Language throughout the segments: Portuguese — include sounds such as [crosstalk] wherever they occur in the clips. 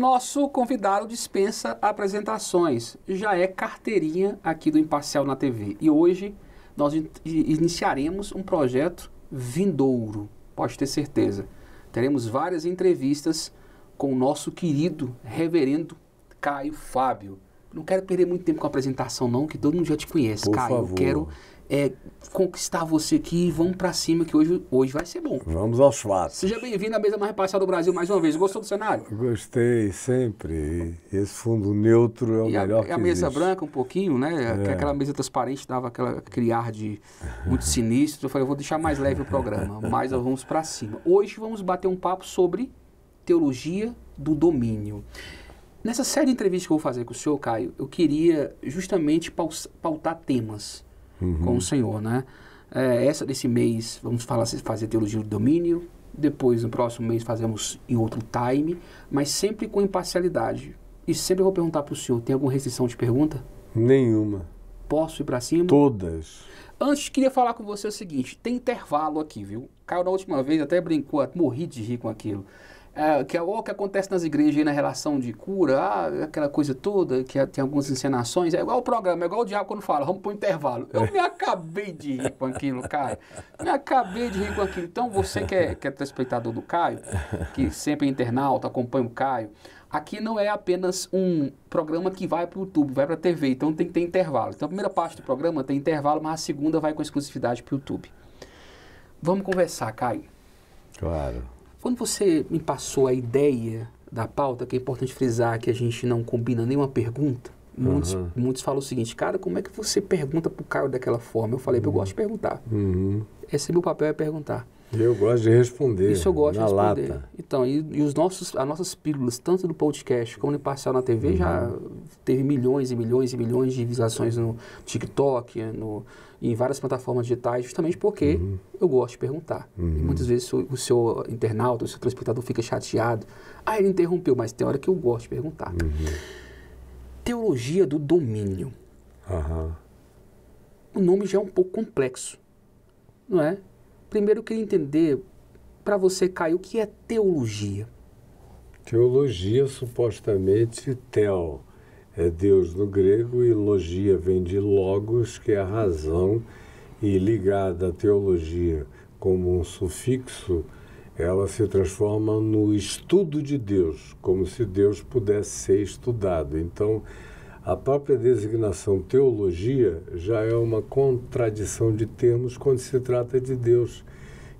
nosso convidado dispensa apresentações, já é carteirinha aqui do Imparcial na TV. E hoje nós in iniciaremos um projeto vindouro, pode ter certeza. Teremos várias entrevistas com o nosso querido reverendo Caio Fábio. Não quero perder muito tempo com a apresentação, não, que todo mundo já te conhece, Por Caio. Favor. Quero é, conquistar você aqui e vamos para cima que hoje, hoje vai ser bom. Vamos aos fatos. Seja bem-vindo à mesa mais repassada do Brasil mais uma vez. Gostou do cenário? Gostei, sempre. Esse fundo neutro é o e melhor a, é que a mesa existe. branca um pouquinho, né? É. Aquela mesa transparente dava aquela, aquele ar de muito sinistro. Eu falei, eu vou deixar mais leve o programa, [laughs] mas vamos para cima. Hoje vamos bater um papo sobre teologia do domínio. Nessa série de entrevistas que eu vou fazer com o senhor, Caio, eu queria justamente pautar temas uhum. com o Senhor, né? É, essa desse mês, vamos falar, fazer teologia do domínio, depois no próximo mês fazemos em outro time, mas sempre com imparcialidade. E sempre vou perguntar para o senhor, tem alguma restrição de pergunta? Nenhuma. Posso ir para cima? Todas. Antes, queria falar com você o seguinte, tem intervalo aqui, viu? Caiu na última vez, até brincou, morri de rir com aquilo é, que é o que acontece nas igrejas na relação de cura, ah, aquela coisa toda, que é, tem algumas encenações, é igual o programa, é igual o diabo quando fala, vamos para o intervalo. Eu me acabei de rir com aquilo, Caio Me acabei de rir com aquilo. Então, você que é, que é telespectador do Caio, que sempre é internauta, acompanha o Caio, aqui não é apenas um programa que vai para o YouTube, vai para a TV, então tem que ter intervalo. Então, a primeira parte do programa tem intervalo, mas a segunda vai com exclusividade para o YouTube. Vamos conversar, Caio. Claro. Quando você me passou a ideia da pauta, que é importante frisar que a gente não combina nenhuma pergunta, muitos, uhum. muitos falam o seguinte, cara, como é que você pergunta pro Caio daquela forma? Eu falei, uhum. eu gosto de perguntar. Uhum. Esse é meu papel é perguntar. Eu gosto de responder. Isso eu gosto de responder. Lata. Então, e, e, os nossos, as nossas pílulas, tanto do podcast como no parcial na TV, uhum. já teve milhões e milhões e milhões de visualizações no TikTok, no, em várias plataformas digitais, justamente porque uhum. eu gosto de perguntar. Uhum. E muitas vezes o, o, seu internauta, o seu transportador fica chateado. Ah, ele interrompeu, mas tem hora que eu gosto de perguntar. Uhum. Teologia do domínio. O nome já é um pouco complexo, não é? Primeiro eu queria entender, para você, Caio, o que é teologia? Teologia, supostamente, tel é Deus no grego e logia vem de logos, que é a razão, e ligada à teologia como um sufixo, ela se transforma no estudo de Deus, como se Deus pudesse ser estudado. Então, a própria designação teologia já é uma contradição de termos quando se trata de Deus,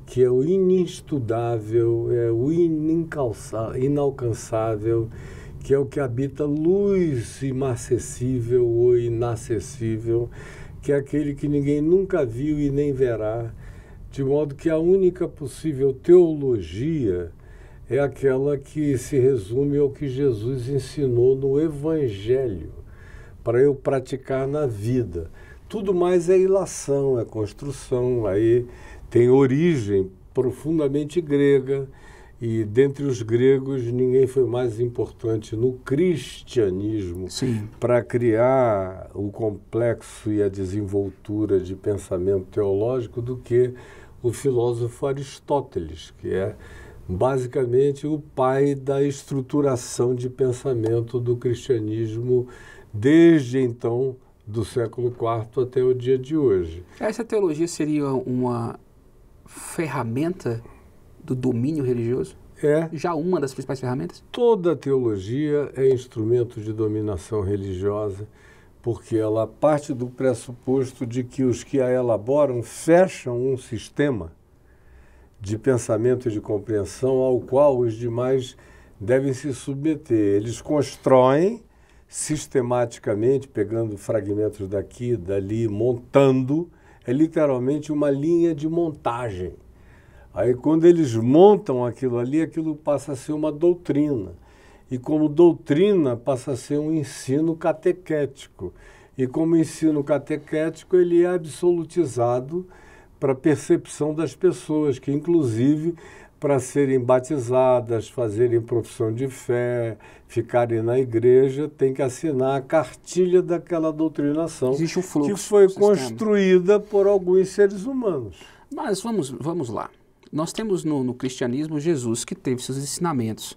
que é o inestudável, é o inalcançável que é o que habita luz imacessível ou inacessível, que é aquele que ninguém nunca viu e nem verá, de modo que a única possível teologia é aquela que se resume ao que Jesus ensinou no Evangelho, para eu praticar na vida. Tudo mais é ilação, é construção, aí tem origem profundamente grega e dentre os gregos, ninguém foi mais importante no cristianismo para criar o complexo e a desenvoltura de pensamento teológico do que o filósofo Aristóteles, que é basicamente o pai da estruturação de pensamento do cristianismo desde então, do século IV até o dia de hoje. Essa teologia seria uma ferramenta do domínio religioso? É. Já uma das principais ferramentas? Toda teologia é instrumento de dominação religiosa, porque ela parte do pressuposto de que os que a elaboram fecham um sistema de pensamento e de compreensão ao qual os demais devem se submeter. Eles constroem sistematicamente, pegando fragmentos daqui, dali, montando. É literalmente uma linha de montagem Aí, quando eles montam aquilo ali, aquilo passa a ser uma doutrina. E como doutrina, passa a ser um ensino catequético. E como ensino catequético, ele é absolutizado para a percepção das pessoas, que inclusive para serem batizadas, fazerem profissão de fé, ficarem na igreja, tem que assinar a cartilha daquela doutrinação Existe um fluxo, que foi construída por alguns seres humanos. Mas vamos, vamos lá. Nós temos no, no cristianismo Jesus que teve seus ensinamentos,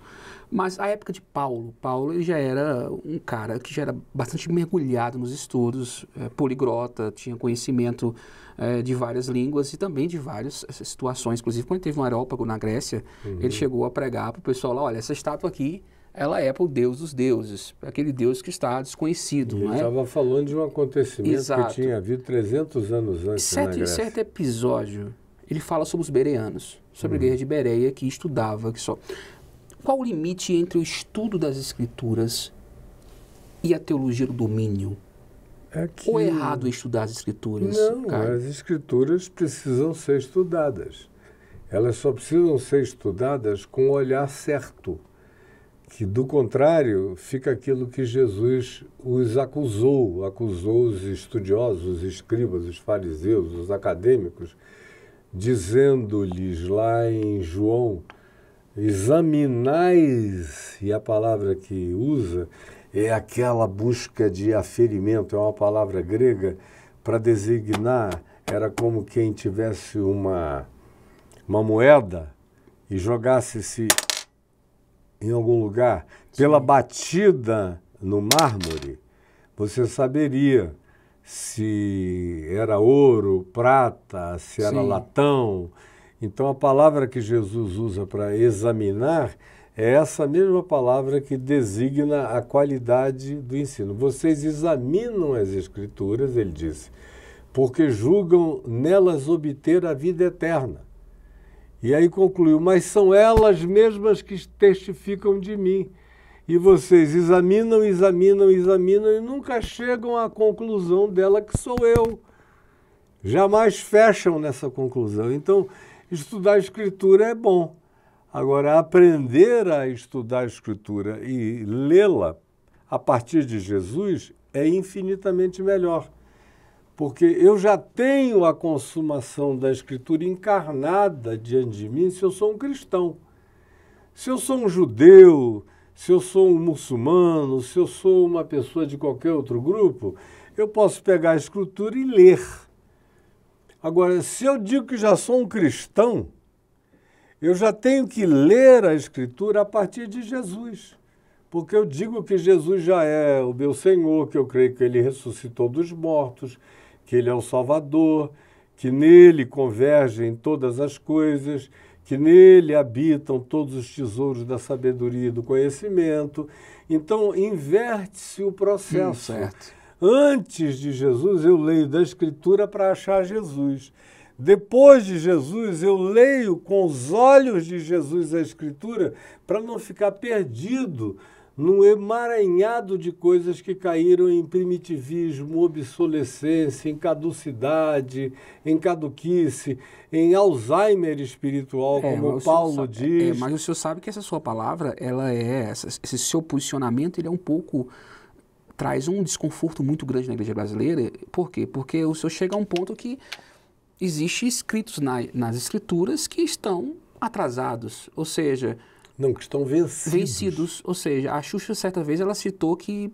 mas a época de Paulo, Paulo já era um cara que já era bastante mergulhado nos estudos, é, poligrota, tinha conhecimento é, de várias línguas e também de várias eh, situações. Inclusive, quando teve um aerópago na Grécia, uhum. ele chegou a pregar para o pessoal lá, olha, essa estátua aqui ela é para o Deus dos deuses, aquele Deus que está desconhecido. Ele estava é? falando de um acontecimento Exato. que tinha havido 300 anos antes né, Sete, na Grécia. Certo episódio ele fala sobre os bereanos, sobre hum. a igreja uhum. de Bereia que estudava, que só. Qual o limite entre o estudo das escrituras e a teologia do domínio? É que... Ou é errado estudar as escrituras? Não, cara? as escrituras precisam ser estudadas. Elas só precisam ser estudadas com o olhar certo, que do contrário fica aquilo que Jesus os acusou, acusou os estudiosos, os escribas, os fariseus, os acadêmicos, dizendo-lhes lá em João: examinais, e a palavra que usa é aquela busca de aferimento, é uma palavra grega para designar, era como quem tivesse uma, uma moeda e jogasse-se em algum lugar, Sim. pela batida no mármore, você saberia se era ouro, prata, se era Sim. latão. Então a palavra que Jesus usa para examinar é essa mesma palavra que designa a qualidade do ensino. Vocês examinam as Escrituras, ele disse, porque julgam nelas obter a vida eterna. E aí concluiu: Mas são elas mesmas que testificam de mim e vocês examinam, examinam, examinam e nunca chegam à conclusão dela que sou eu. Jamais fecham nessa conclusão. Então, estudar escritura é bom. Agora, aprender a estudar a escritura e lê-la a partir de Jesus é infinitamente melhor. Porque eu já tenho a consumação da escritura encarnada diante de mim se eu sou um cristão. Se eu sou um judeu, se eu sou um muçulmano, se eu sou uma pessoa de qualquer outro grupo, eu posso pegar a escritura e ler. Agora, se eu digo que já sou um cristão, eu já tenho que ler a escritura a partir de Jesus. Porque eu digo que Jesus já é o meu Senhor, que eu creio que ele ressuscitou dos mortos, que ele é o Salvador, que nele convergem todas as coisas, que nele habitam todos os tesouros da sabedoria e do conhecimento. Então, inverte-se o processo. Hum, Antes de Jesus, eu leio da Escritura para achar Jesus. Depois de Jesus, eu leio com os olhos de Jesus a Escritura para não ficar perdido num emaranhado de coisas que caíram em primitivismo, obsolescência, em caducidade, em caduquice, em Alzheimer espiritual, é, como Paulo sabe, é, diz. É, mas o senhor sabe que essa sua palavra, ela é essa, esse seu posicionamento, ele é um pouco traz um desconforto muito grande na igreja brasileira. Por quê? Porque o senhor chega a um ponto que existe escritos na, nas escrituras que estão atrasados, ou seja, não, que estão vencidos. Vencidos. Ou seja, a Xuxa, certa vez, ela citou que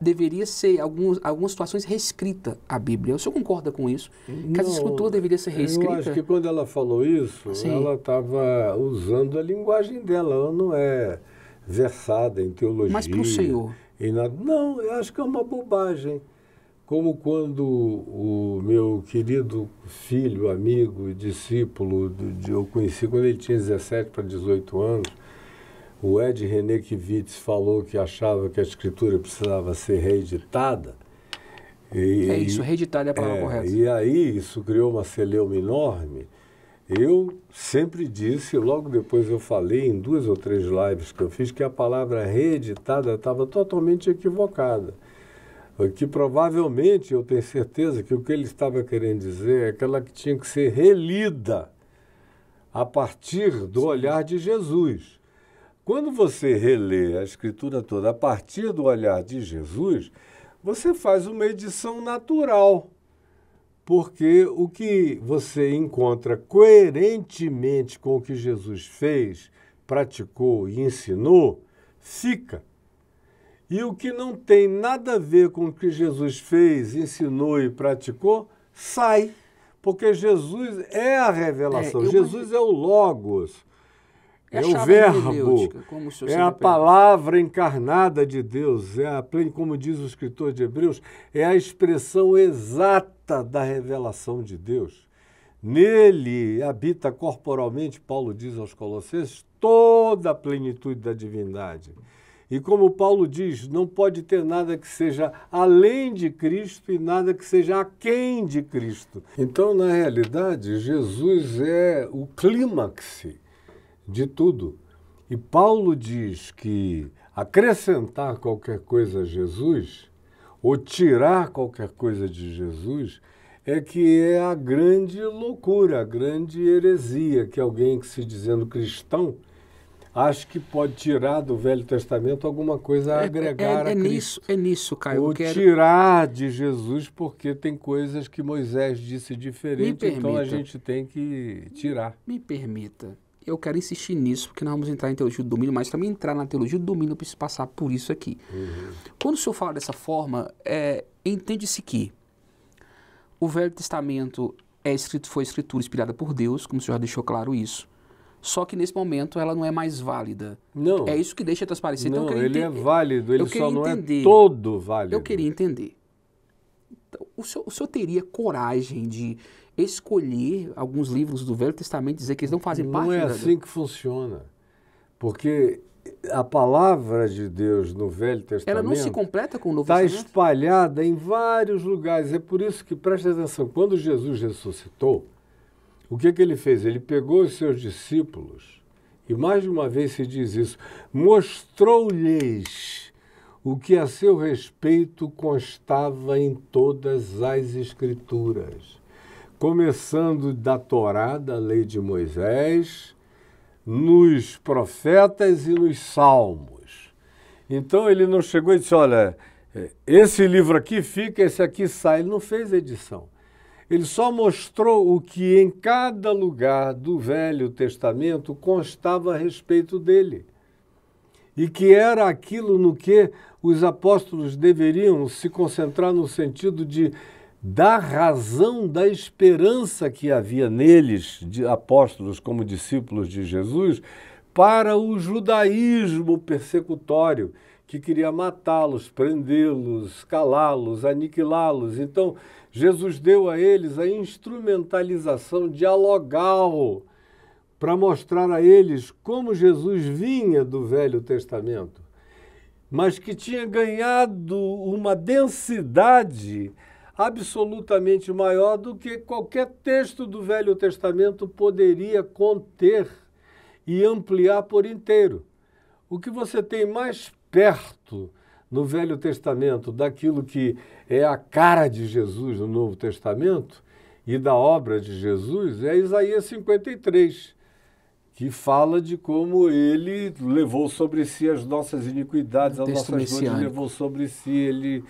deveria ser, alguns, algumas situações, reescrita a Bíblia. O senhor concorda com isso? Que não, deveria ser reescrita? Eu acho que quando ela falou isso, Sim. ela estava usando a linguagem dela. Ela não é versada em teologia. Mas para o senhor? Em nada. Não, eu acho que é uma bobagem. Como quando o meu querido filho, amigo e discípulo, eu conheci quando ele tinha 17 para 18 anos, o Ed René Kivitz falou que achava que a escritura precisava ser reeditada. E, é isso, reeditada é a palavra é, correta. E aí isso criou uma celeuma enorme. Eu sempre disse, logo depois eu falei em duas ou três lives que eu fiz, que a palavra reeditada estava totalmente equivocada. Que provavelmente, eu tenho certeza, que o que ele estava querendo dizer é aquela que tinha que ser relida a partir do olhar de Jesus. Quando você relê a Escritura toda a partir do olhar de Jesus, você faz uma edição natural, porque o que você encontra coerentemente com o que Jesus fez, praticou e ensinou, fica. E o que não tem nada a ver com o que Jesus fez, ensinou e praticou, sai. Porque Jesus é a revelação, é, Jesus é o Logos. É o verbo, é a palavra encarnada de Deus, é a plen, como diz o escritor de Hebreus, é a expressão exata da revelação de Deus. Nele habita corporalmente, Paulo diz aos Colossenses, toda a plenitude da divindade. E como Paulo diz, não pode ter nada que seja além de Cristo e nada que seja aquém de Cristo. Então, na realidade, Jesus é o clímax de tudo. E Paulo diz que acrescentar qualquer coisa a Jesus, ou tirar qualquer coisa de Jesus, é que é a grande loucura, a grande heresia que alguém que se dizendo cristão acha que pode tirar do Velho Testamento alguma coisa a agregar é, é, é Nisso, é nisso, Caio. Ou quero... tirar de Jesus porque tem coisas que Moisés disse diferente, permita, então a gente tem que tirar. Me permita eu quero insistir nisso, porque nós vamos entrar em teologia do domínio, mas também entrar na teologia do domínio, eu preciso passar por isso aqui. Uhum. Quando o senhor fala dessa forma, é, entende-se que o Velho Testamento é escrito, foi escritura inspirada por Deus, como o senhor já deixou claro isso. Só que nesse momento ela não é mais válida. Não. É isso que deixa transparecer. Então não, então, ele entender. é válido, ele só não é entender. é todo válido. Eu queria entender. Então, o, senhor, o senhor teria coragem de escolher alguns livros do Velho Testamento e dizer que eles não fazem não é parte. Não é assim que funciona. Porque a palavra de Deus no Velho Testamento. Ela não se completa com o Novo tá Testamento. Está espalhada em vários lugares. É por isso que, preste atenção, quando Jesus ressuscitou, o que, que ele fez? Ele pegou os seus discípulos, e mais de uma vez se diz isso, mostrou-lhes o que a seu respeito constava em todas as Escrituras começando da Torá, da lei de Moisés, nos profetas e nos salmos. Então ele não chegou e disse: olha, é, esse livro aqui fica, esse aqui sai. Ele não fez edição. Ele só mostrou o que em cada lugar do Velho Testamento constava a respeito dele. E que era aquilo no que os apóstolos deveriam se concentrar no sentido de da razão da esperança que havia neles, de apóstolos como discípulos de Jesus, para o judaísmo persecutório, que queria matá-los, prendê-los, calá-los, aniquilá-los. Então, Jesus deu a eles a instrumentalização dialogal para mostrar a eles como Jesus vinha do Velho Testamento, mas que tinha ganhado uma densidade absolutamente maior do que qualquer texto do Velho Testamento poderia conter e ampliar por inteiro. O que você tem mais perto no Velho Testamento daquilo que é a cara de Jesus no Novo Testamento e da obra de Jesus é Isaías 53, que fala de como ele levou sobre si as nossas iniquidades, as nossas dores, levou sobre si, ele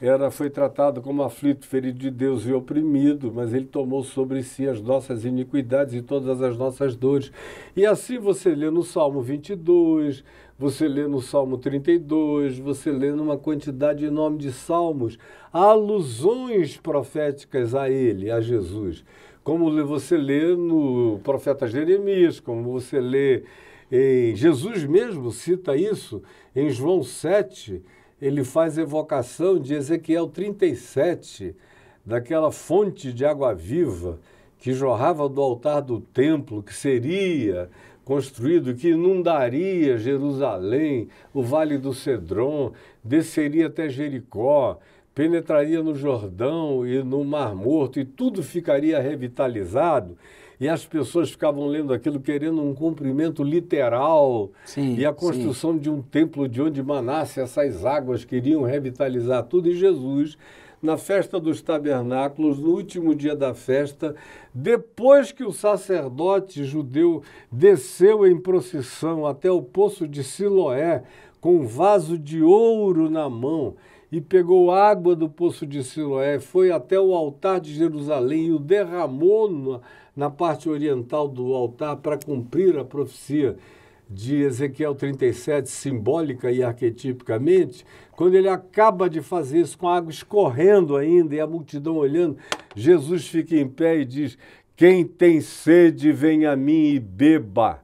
era, foi tratado como aflito, ferido de Deus e oprimido, mas ele tomou sobre si as nossas iniquidades e todas as nossas dores. E assim você lê no Salmo 22, você lê no Salmo 32, você lê numa quantidade enorme de salmos, alusões proféticas a ele, a Jesus. Como você lê no profeta Jeremias, como você lê em Jesus mesmo cita isso em João 7, ele faz evocação de Ezequiel 37, daquela fonte de água viva que jorrava do altar do templo, que seria construído, que inundaria Jerusalém, o vale do Cedron, desceria até Jericó, penetraria no Jordão e no Mar Morto, e tudo ficaria revitalizado e as pessoas ficavam lendo aquilo querendo um cumprimento literal. Sim, e a construção sim. de um templo de onde manasse essas águas queriam revitalizar tudo. E Jesus, na festa dos tabernáculos, no último dia da festa, depois que o sacerdote judeu desceu em procissão até o poço de Siloé, com um vaso de ouro na mão, e pegou água do poço de Siloé, foi até o altar de Jerusalém e o derramou na, na parte oriental do altar para cumprir a profecia de Ezequiel 37, simbólica e arquetipicamente, quando ele acaba de fazer isso com a água escorrendo ainda e a multidão olhando, Jesus fica em pé e diz: Quem tem sede, venha a mim e beba.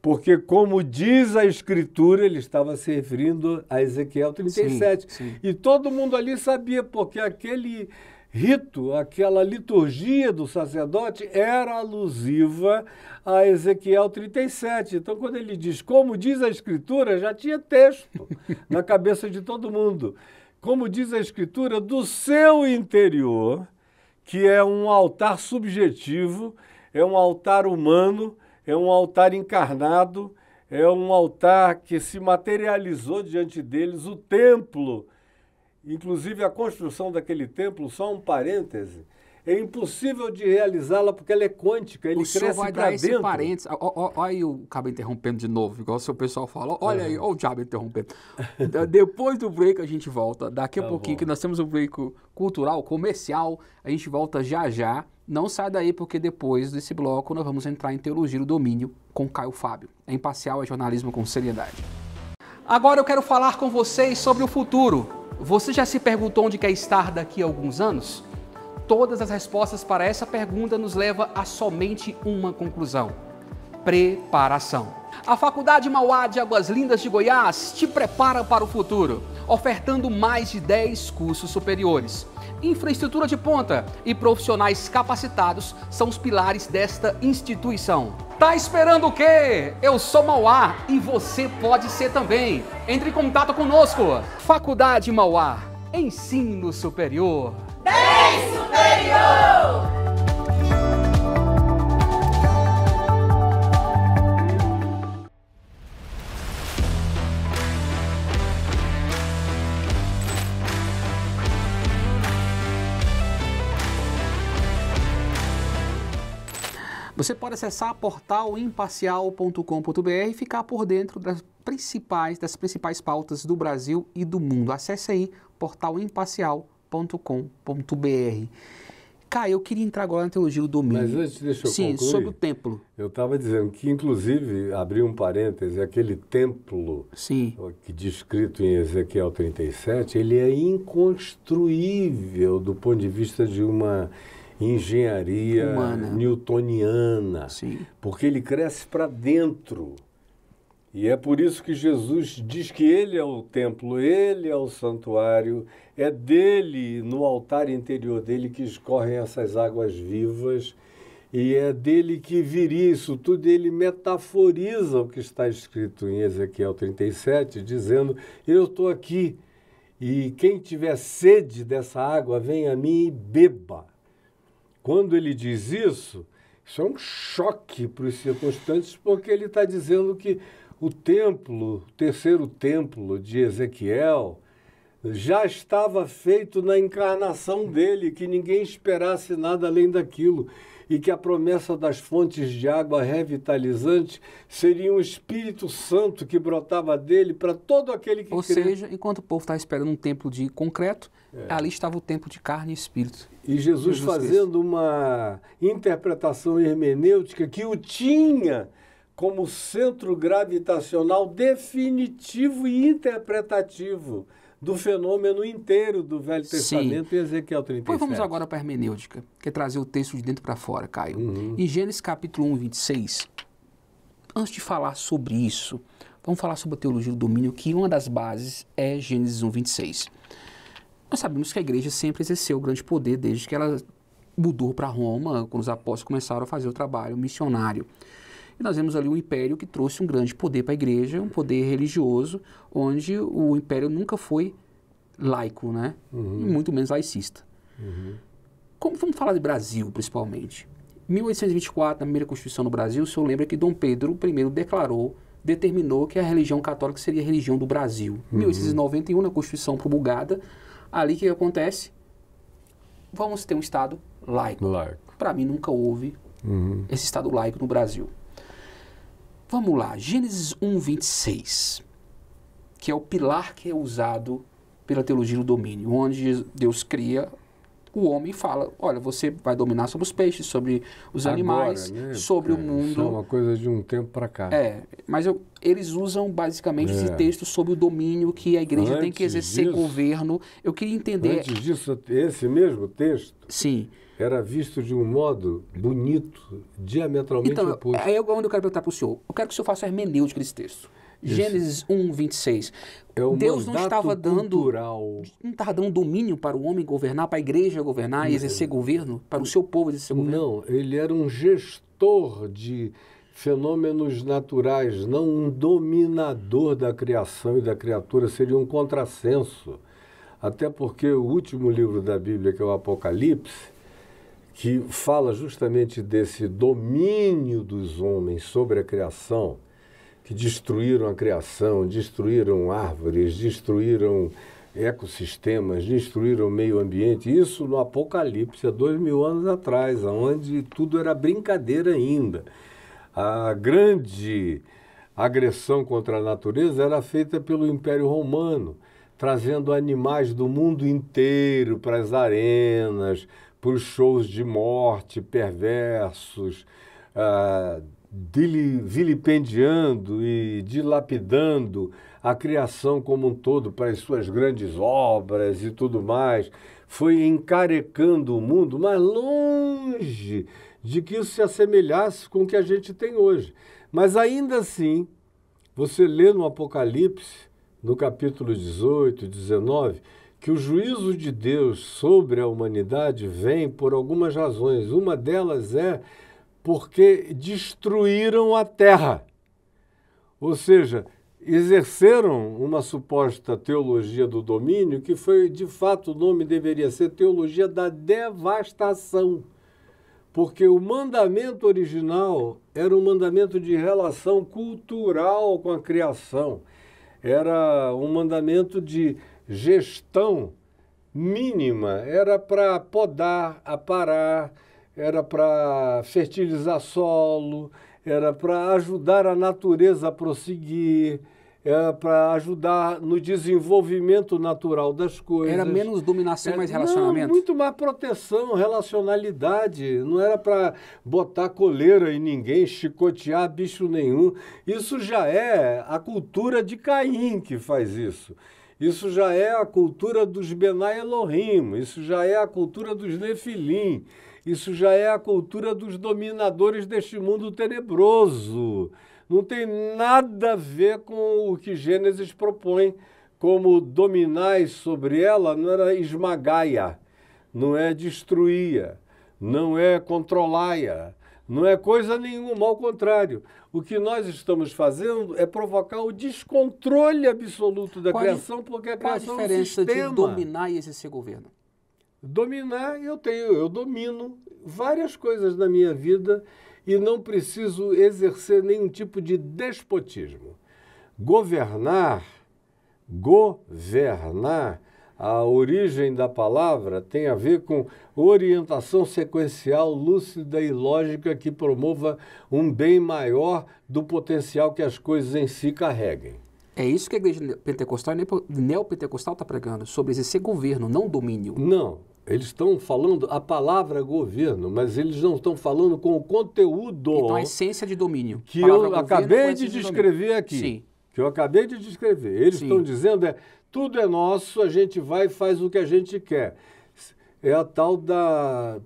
Porque, como diz a Escritura, ele estava se referindo a Ezequiel 37. Sim, sim. E todo mundo ali sabia, porque aquele rito, aquela liturgia do sacerdote era alusiva a Ezequiel 37. Então, quando ele diz, como diz a Escritura, já tinha texto [laughs] na cabeça de todo mundo. Como diz a Escritura, do seu interior, que é um altar subjetivo, é um altar humano, é um altar encarnado, é um altar que se materializou diante deles, o templo Inclusive, a construção daquele templo, só um parêntese, é impossível de realizá-la porque ela é quântica, ele cresce para dentro. vai dar esse parêntese. Olha aí o cabo interrompendo de novo, igual o seu pessoal fala. Olha aí, olha é. o diabo interrompendo. Depois do break a gente volta. Daqui a tá pouquinho bom. que nós temos um break cultural, comercial. A gente volta já já. Não sai daí porque depois desse bloco nós vamos entrar em Teologia do Domínio com Caio Fábio. É imparcial, é jornalismo com seriedade. Agora eu quero falar com vocês sobre o futuro. Você já se perguntou onde quer estar daqui a alguns anos? Todas as respostas para essa pergunta nos leva a somente uma conclusão preparação. A Faculdade Mauá de Águas Lindas de Goiás te prepara para o futuro, ofertando mais de 10 cursos superiores. Infraestrutura de ponta e profissionais capacitados são os pilares desta instituição. Tá esperando o quê? Eu sou Mauá e você pode ser também. Entre em contato conosco. Faculdade Mauá, ensino superior. Bem superior! Você pode acessar portalimparcial.com.br e ficar por dentro das principais, das principais pautas do Brasil e do mundo. Acesse aí portalimparcial.com.br. Caio, eu queria entrar agora na teologia do domínio. Mas antes, deixa eu Sim, concluir. sobre o templo. Eu estava dizendo que, inclusive, abri um parêntese, aquele templo Sim. que descrito em Ezequiel 37, ele é inconstruível do ponto de vista de uma engenharia Humana. newtoniana, Sim. porque ele cresce para dentro. E é por isso que Jesus diz que ele é o templo, ele é o santuário, é dele, no altar interior dele, que escorrem essas águas vivas, e é dele que viria isso tudo. Ele metaforiza o que está escrito em Ezequiel 37, dizendo: Eu estou aqui, e quem tiver sede dessa água, venha a mim e beba. Quando ele diz isso, isso é um choque para os circunstantes, porque ele está dizendo que o templo, o terceiro templo de Ezequiel, já estava feito na encarnação dele, que ninguém esperasse nada além daquilo e que a promessa das fontes de água revitalizante seria um Espírito Santo que brotava dele para todo aquele que Ou crê. seja, enquanto o povo estava tá esperando um templo de concreto, é. ali estava o templo de carne e espírito. E Jesus, Jesus fazendo uma interpretação hermenêutica que o tinha como centro gravitacional definitivo e interpretativo do fenômeno inteiro do Velho Testamento Sim. e Ezequiel 37. Pois vamos agora para a hermenêutica, que é trazer o texto de dentro para fora, Caio. Uhum. Em Gênesis capítulo 1, 26, antes de falar sobre isso, vamos falar sobre a teologia do domínio, que uma das bases é Gênesis 1, 26. Nós sabemos que a igreja sempre exerceu o grande poder desde que ela mudou para Roma, quando os apóstolos começaram a fazer o trabalho missionário. E nós vemos ali um império que trouxe um grande poder para a igreja, um poder religioso, onde o império nunca foi laico, né? Uhum. muito menos laicista. Uhum. Como vamos falar de Brasil, principalmente? 1824, na primeira Constituição do Brasil, o senhor lembra que Dom Pedro I declarou, determinou que a religião católica seria a religião do Brasil. Uhum. 1891, na Constituição promulgada, ali que acontece? Vamos ter um Estado laico. laico. Para mim, nunca houve uhum. esse Estado laico no Brasil. Vamos lá, Gênesis 1, 26, que é o pilar que é usado pela teologia do domínio, onde Deus cria o homem fala: olha, você vai dominar sobre os peixes, sobre os Agora, animais, né? sobre é, o mundo. Isso é uma coisa de um tempo para cá. É, mas eu, eles usam basicamente é. esse texto sobre o domínio que a igreja antes tem que exercer disso, governo. Eu queria entender. Antes disso, esse mesmo texto. Sim. Era visto de um modo bonito, diametralmente então, oposto. Então, é onde eu quero perguntar para o senhor. Eu quero que o senhor faça a hermenêutica desse texto. Gênesis 1, 26. É o Deus não estava dando cultural. não estava dando domínio para o homem governar, para a igreja governar e exercer governo, para o seu povo exercer governo. Não, ele era um gestor de fenômenos naturais, não um dominador da criação e da criatura, seria um contrassenso. Até porque o último livro da Bíblia, que é o Apocalipse, que fala justamente desse domínio dos homens sobre a criação, que destruíram a criação, destruíram árvores, destruíram ecossistemas, destruíram o meio ambiente. Isso no Apocalipse, há dois mil anos atrás, onde tudo era brincadeira ainda. A grande agressão contra a natureza era feita pelo Império Romano, trazendo animais do mundo inteiro para as arenas, para os shows de morte perversos. Ah, vilipendiando e dilapidando a criação como um todo para as suas grandes obras e tudo mais, foi encarecando o mundo, mas longe de que isso se assemelhasse com o que a gente tem hoje. Mas ainda assim, você lê no Apocalipse, no capítulo 18, 19, que o juízo de Deus sobre a humanidade vem por algumas razões. Uma delas é porque destruíram a terra. Ou seja, exerceram uma suposta teologia do domínio, que foi, de fato, o nome deveria ser teologia da devastação. Porque o mandamento original era um mandamento de relação cultural com a criação, era um mandamento de gestão mínima, era para podar, aparar, era para fertilizar solo, era para ajudar a natureza a prosseguir, era para ajudar no desenvolvimento natural das coisas. Era menos dominação, era, é, mais relacionamento? Não, muito mais proteção, relacionalidade. Não era para botar coleira em ninguém, chicotear bicho nenhum. Isso já é a cultura de Caim que faz isso. Isso já é a cultura dos Benai Elohim, isso já é a cultura dos Nefilim. Isso já é a cultura dos dominadores deste mundo tenebroso. Não tem nada a ver com o que Gênesis propõe, como dominar sobre ela, não era esmagaia, não é destruía, não é controlaia, não é coisa nenhuma, ao contrário. O que nós estamos fazendo é provocar o descontrole absoluto da qual, criação, porque a criação qual a diferença é um sistema. de dominar e exercer governo? Dominar, eu tenho, eu domino várias coisas na minha vida e não preciso exercer nenhum tipo de despotismo. Governar, governar, a origem da palavra tem a ver com orientação sequencial lúcida e lógica que promova um bem maior do potencial que as coisas em si carreguem. É isso que a igreja pentecostal e neopentecostal está pregando, sobre esse governo, não domínio. Não, eles estão falando a palavra governo, mas eles não estão falando com o conteúdo. Então, a é essência de domínio. Que eu acabei de descrever de aqui. Sim. Que eu acabei de descrever. Eles estão dizendo é tudo é nosso, a gente vai e faz o que a gente quer. É a tal da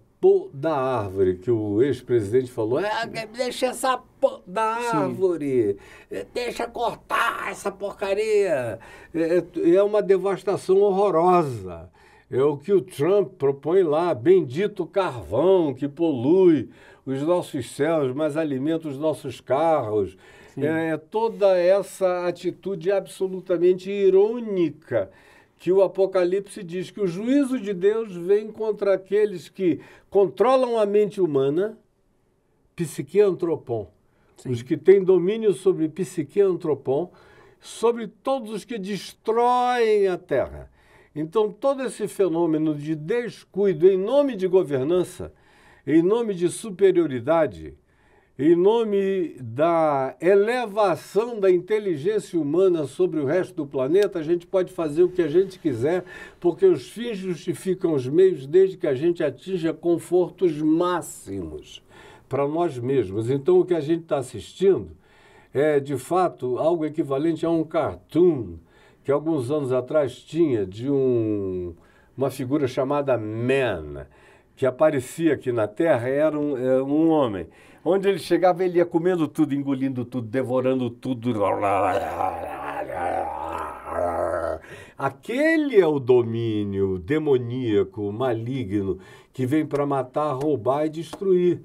da árvore que o ex-presidente falou. Ah, deixa essa da árvore, eh, deixa cortar essa porcaria. É, é, é uma devastação horrorosa. É o que o Trump propõe lá, bendito carvão que polui os nossos céus, mas alimenta os nossos carros. É, é toda essa atitude absolutamente irônica que o Apocalipse diz que o juízo de Deus vem contra aqueles que controlam a mente humana, psique antropon, Sim. os que têm domínio sobre psique antropon, sobre todos os que destroem a terra então, todo esse fenômeno de descuido em nome de governança, em nome de superioridade, em nome da elevação da inteligência humana sobre o resto do planeta, a gente pode fazer o que a gente quiser, porque os fins justificam os meios desde que a gente atinja confortos máximos para nós mesmos. Então, o que a gente está assistindo é, de fato, algo equivalente a um cartoon que alguns anos atrás tinha de um, uma figura chamada Man, que aparecia aqui na Terra, era um, era é, um homem. Onde ele chegava, ele ia comendo tudo, engolindo tudo, devorando tudo. Aquele é o domínio demoníaco, maligno, que vem para matar, roubar e destruir.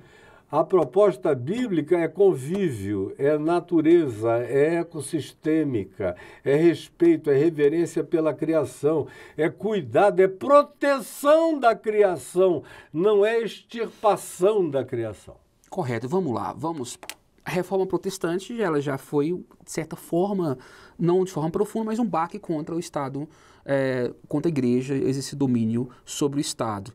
A proposta bíblica é convívio, é natureza, é ecossistêmica, é respeito, é reverência pela criação, é cuidado, é proteção da criação, não é extirpação da criação. Correto, vamos lá, vamos. A reforma protestante ela já foi, de certa forma, não de forma profunda, mas um baque contra o Estado, é, contra a igreja, esse domínio sobre o Estado.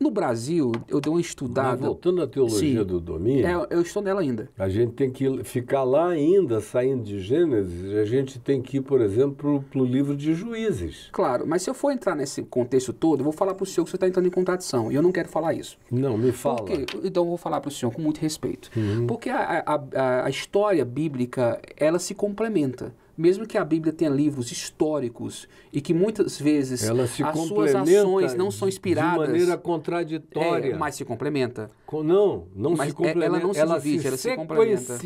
No Brasil, eu dei uma estudada. Mas voltando à teologia Sim. do domínio. É, eu estou nela ainda. A gente tem que ficar lá ainda, saindo de Gênesis, a gente tem que ir, por exemplo, para o livro de juízes. Claro, mas se eu for entrar nesse contexto todo, eu vou falar para o senhor que você está entrando em contradição. E eu não quero falar isso. Não, me fala. Porque, então eu vou falar para o senhor com muito respeito. Uhum. Porque a, a, a história bíblica, ela se complementa mesmo que a Bíblia tenha livros históricos e que muitas vezes as suas ações não são inspiradas. De maneira contraditória. É, mas se complementa. Com, não, não mas se é, complementa. Ela não se ela divide, se ela se complementa.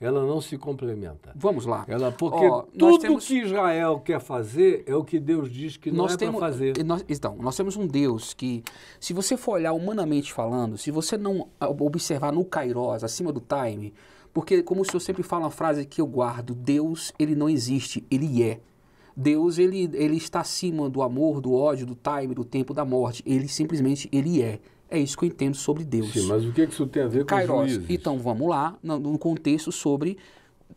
Ela não se complementa. Vamos lá. Ela, porque oh, tudo temos... que Israel quer fazer é o que Deus diz que nós não é temos, para fazer. Nós, então, nós temos um Deus que, se você for olhar humanamente falando, se você não observar no Kairos, acima do time, porque, como o senhor sempre fala, uma frase que eu guardo: Deus, ele não existe, ele é. Deus, ele, ele está acima do amor, do ódio, do time, do tempo, da morte. Ele simplesmente, ele é. É isso que eu entendo sobre Deus. Sim, mas o que, é que isso tem a ver com Kairos. Então, vamos lá, no contexto sobre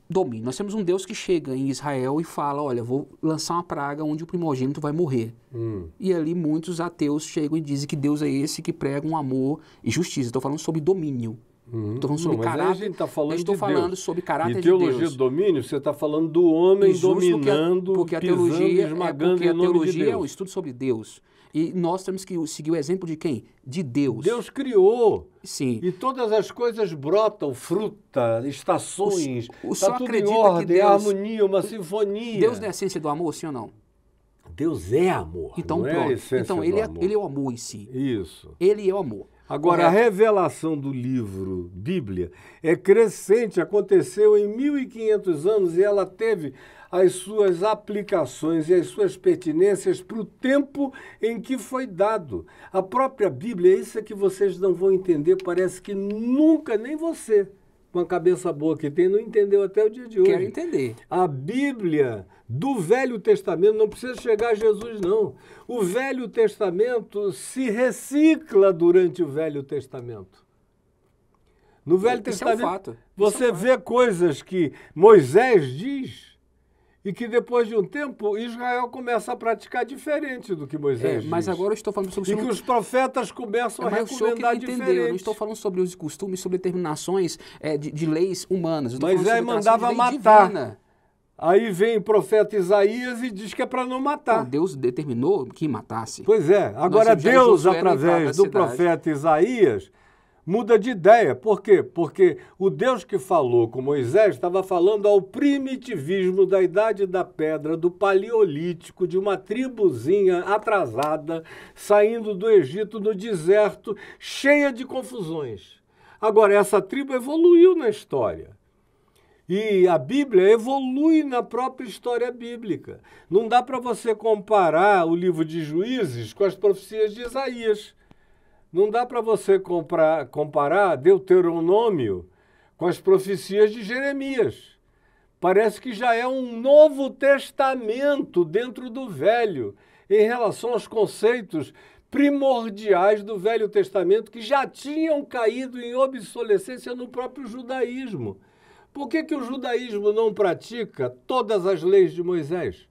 domínio. Nós temos um Deus que chega em Israel e fala: Olha, vou lançar uma praga onde o primogênito vai morrer. Hum. E ali muitos ateus chegam e dizem que Deus é esse que prega um amor e justiça. Estou falando sobre domínio. Uhum. Então, sobre não, caráter, tá falando eu estou de falando Deus. sobre caráter e teologia de Deus. do domínio, você está falando do homem dominando, porque a, porque a teologia, pisando, esmagando é, porque a teologia de é um estudo sobre Deus. E nós temos que seguir o exemplo de quem? De Deus. Deus criou. Sim. E todas as coisas brotam, fruta, estações, o, o tá tudo em ordem, Deus, harmonia, uma sinfonia. Deus é a essência do amor, sim ou não? Deus é amor. Então, É então ele, é, ele é o amor em si. Isso. Ele é o amor. Agora, Correto. a revelação do livro Bíblia é crescente, aconteceu em 1500 anos e ela teve as suas aplicações e as suas pertinências para o tempo em que foi dado. A própria Bíblia, isso é que vocês não vão entender, parece que nunca, nem você, com a cabeça boa que tem, não entendeu até o dia de hoje. Quero entender. A Bíblia do Velho Testamento, não precisa chegar a Jesus, não. O Velho Testamento se recicla durante o Velho Testamento. No é Velho Isso Testamento, é um você é um vê coisas que Moisés diz e que depois de um tempo Israel começa a praticar diferente do que Moisés. É, mas agora eu estou falando sobre e que os profetas começam é, a recomendar diferente. Eu não estou falando sobre os costumes, sobre determinações é, de, de, leis humanas. Moisés mandava matar. Divina. Aí vem o profeta Isaías e diz que é para não matar. Deus determinou que matasse. Pois é. Agora Deus, através do profeta Isaías, muda de ideia. Por quê? Porque o Deus que falou com Moisés estava falando ao primitivismo da idade da pedra, do paleolítico, de uma tribuzinha atrasada saindo do Egito no deserto, cheia de confusões. Agora, essa tribo evoluiu na história e a Bíblia evolui na própria história bíblica. Não dá para você comparar o livro de Juízes com as profecias de Isaías. Não dá para você comprar, comparar Deuteronômio com as profecias de Jeremias. Parece que já é um novo testamento dentro do velho, em relação aos conceitos primordiais do Velho Testamento que já tinham caído em obsolescência no próprio judaísmo. Por que, que o judaísmo não pratica todas as leis de Moisés?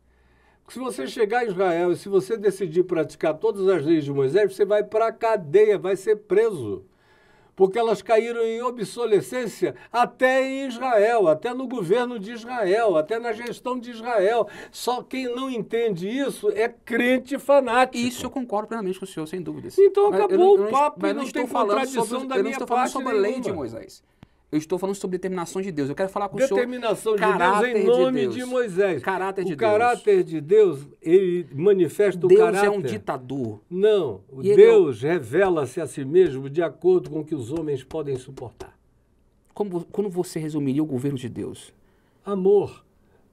Porque se você chegar a Israel e se você decidir praticar todas as leis de Moisés, você vai para a cadeia, vai ser preso. Porque elas caíram em obsolescência até em Israel, até no governo de Israel, até na gestão de Israel. Só quem não entende isso é crente fanático. Isso eu concordo plenamente com o senhor, sem dúvidas. Então mas acabou não, o papo, mas não, não estou tem falando contradição sobre, da eu não minha estou falando parte sobre a lei de Moisés. Eu estou falando sobre determinação de Deus. Eu quero falar com determinação o senhor. Determinação de Deus em nome de, Deus. de Moisés. Caráter de o Deus. O caráter de Deus, ele manifesta Deus o caráter. Deus é um ditador. Não. E é Deus revela-se a si mesmo de acordo com o que os homens podem suportar. Como, como você resumiria o governo de Deus? Amor.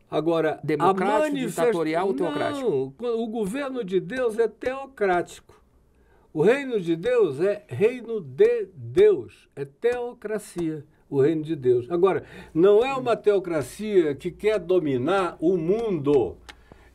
Agora, democrático, manifest... ditatorial ou teocrático? Não, o governo de Deus é teocrático. O reino de Deus é reino de Deus, é teocracia o reino de Deus. Agora, não é uma teocracia que quer dominar o mundo.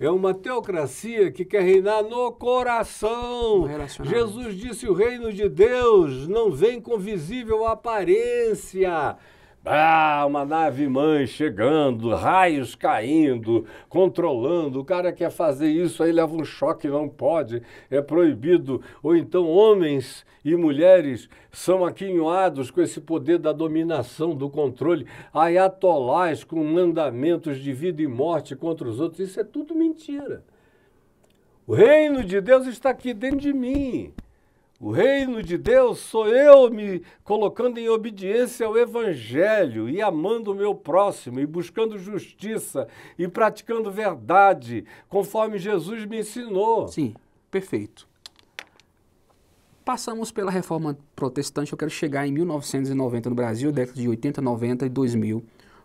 É uma teocracia que quer reinar no coração. Jesus disse: o reino de Deus não vem com visível aparência. Ah, uma nave mãe chegando, raios caindo, controlando. O cara quer fazer isso, aí leva um choque, não pode, é proibido. Ou então homens e mulheres são aquinhoados com esse poder da dominação, do controle. Ayatolás com mandamentos de vida e morte contra os outros. Isso é tudo mentira. O reino de Deus está aqui dentro de mim. O reino de Deus sou eu me colocando em obediência ao Evangelho e amando o meu próximo e buscando justiça e praticando verdade, conforme Jesus me ensinou. Sim, perfeito. Passamos pela reforma protestante, eu quero chegar em 1990 no Brasil, década de 80, 90 e 2000,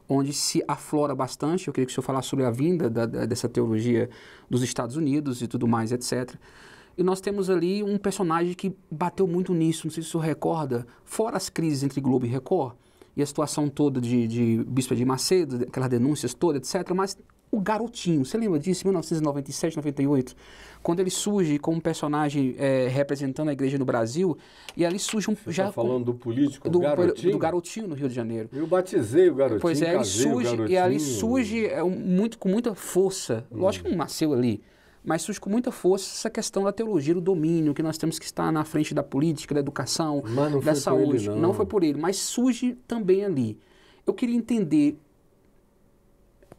onde se aflora bastante. Eu queria que o senhor falasse sobre a vinda da, dessa teologia dos Estados Unidos e tudo mais, etc. E nós temos ali um personagem que bateu muito nisso, não sei se você recorda, fora as crises entre Globo e Record, e a situação toda de, de Bispo de Macedo, aquelas denúncias todas, etc. Mas o Garotinho, você lembra disso, 1997, 98? Quando ele surge como personagem é, representando a igreja no Brasil, e ali surge um. Você tá já tá falando do político do, garotinho? do Garotinho no Rio de Janeiro. Eu batizei o Garotinho. Pois é, ele surge, e ali surge é, um, muito, com muita força. Lógico hum. que não nasceu ali mas surge com muita força essa questão da teologia, do domínio, que nós temos que estar na frente da política, da educação, não da saúde. Ele, não. não foi por ele, mas surge também ali. Eu queria entender.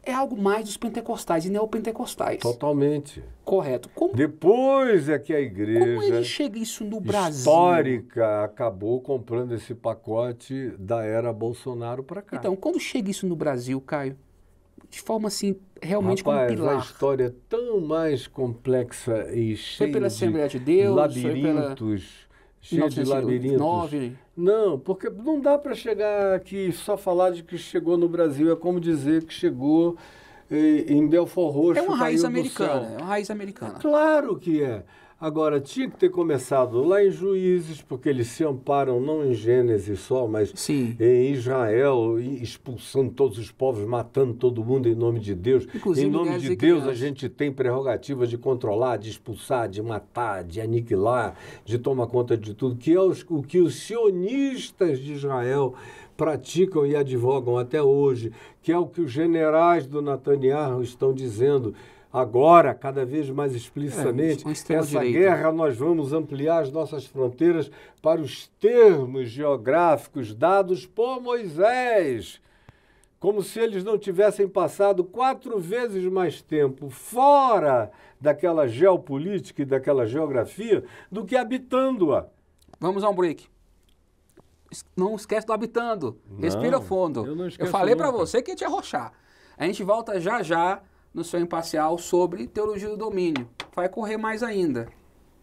É algo mais dos pentecostais e neopentecostais. Totalmente. Correto. Como, Depois é que a igreja. Como ele chega isso no Brasil? Histórica acabou comprando esse pacote da era Bolsonaro para cá. Então, quando chega isso no Brasil, Caio, de forma assim, realmente Rapaz, como pilar. uma história tão mais complexa e cheia foi pela de Assembleia de Deus, labirintos, pela... cheia de labirintos. 9. Não, porque não dá para chegar aqui só falar de que chegou no Brasil, é como dizer que chegou eh, em Belfort Roxo. É uma raiz americana, é uma raiz americana. Claro que é. Agora, tinha que ter começado lá em Juízes, porque eles se amparam não em Gênesis só, mas Sim. em Israel, expulsando todos os povos, matando todo mundo em nome de Deus. Inclusive, em nome de Deus, a gente tem prerrogativa de controlar, de expulsar, de matar, de aniquilar, de tomar conta de tudo, que é o que os sionistas de Israel praticam e advogam até hoje, que é o que os generais do Netanyahu estão dizendo agora, cada vez mais é, explicitamente, é, essa guerra nós vamos ampliar as nossas fronteiras para os termos geográficos dados por Moisés. Como se eles não tivessem passado quatro vezes mais tempo fora daquela geopolítica e daquela geografia do que habitando-a. Vamos a um break não esquece do habitando. Não, Respira fundo. Eu, eu falei para você que ia te arrochar. A gente volta já já no seu imparcial sobre teologia do domínio. Vai correr mais ainda.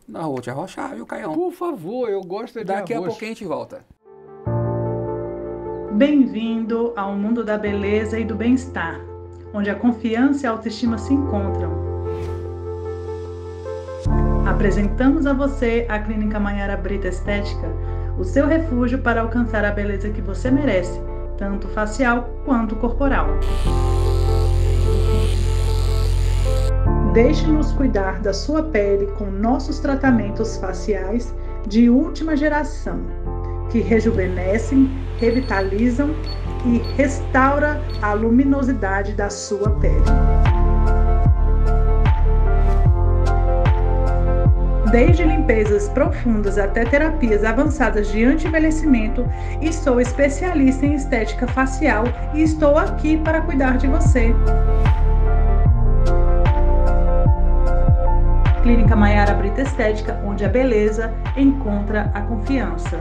Na te Arrochar, viu, Caião? Por favor, eu gosto de Daqui arroz. a pouquinho a gente volta. Bem-vindo ao mundo da beleza e do bem-estar, onde a confiança e a autoestima se encontram. Apresentamos a você a Clínica Maiara Brita Estética, o seu refúgio para alcançar a beleza que você merece, tanto facial quanto corporal. Deixe-nos cuidar da sua pele com nossos tratamentos faciais de última geração, que rejuvenescem, revitalizam e restaura a luminosidade da sua pele. Desde limpezas profundas até terapias avançadas de anti-envelhecimento, sou especialista em estética facial e estou aqui para cuidar de você. Clínica Maiara Brita Estética, onde a beleza encontra a confiança.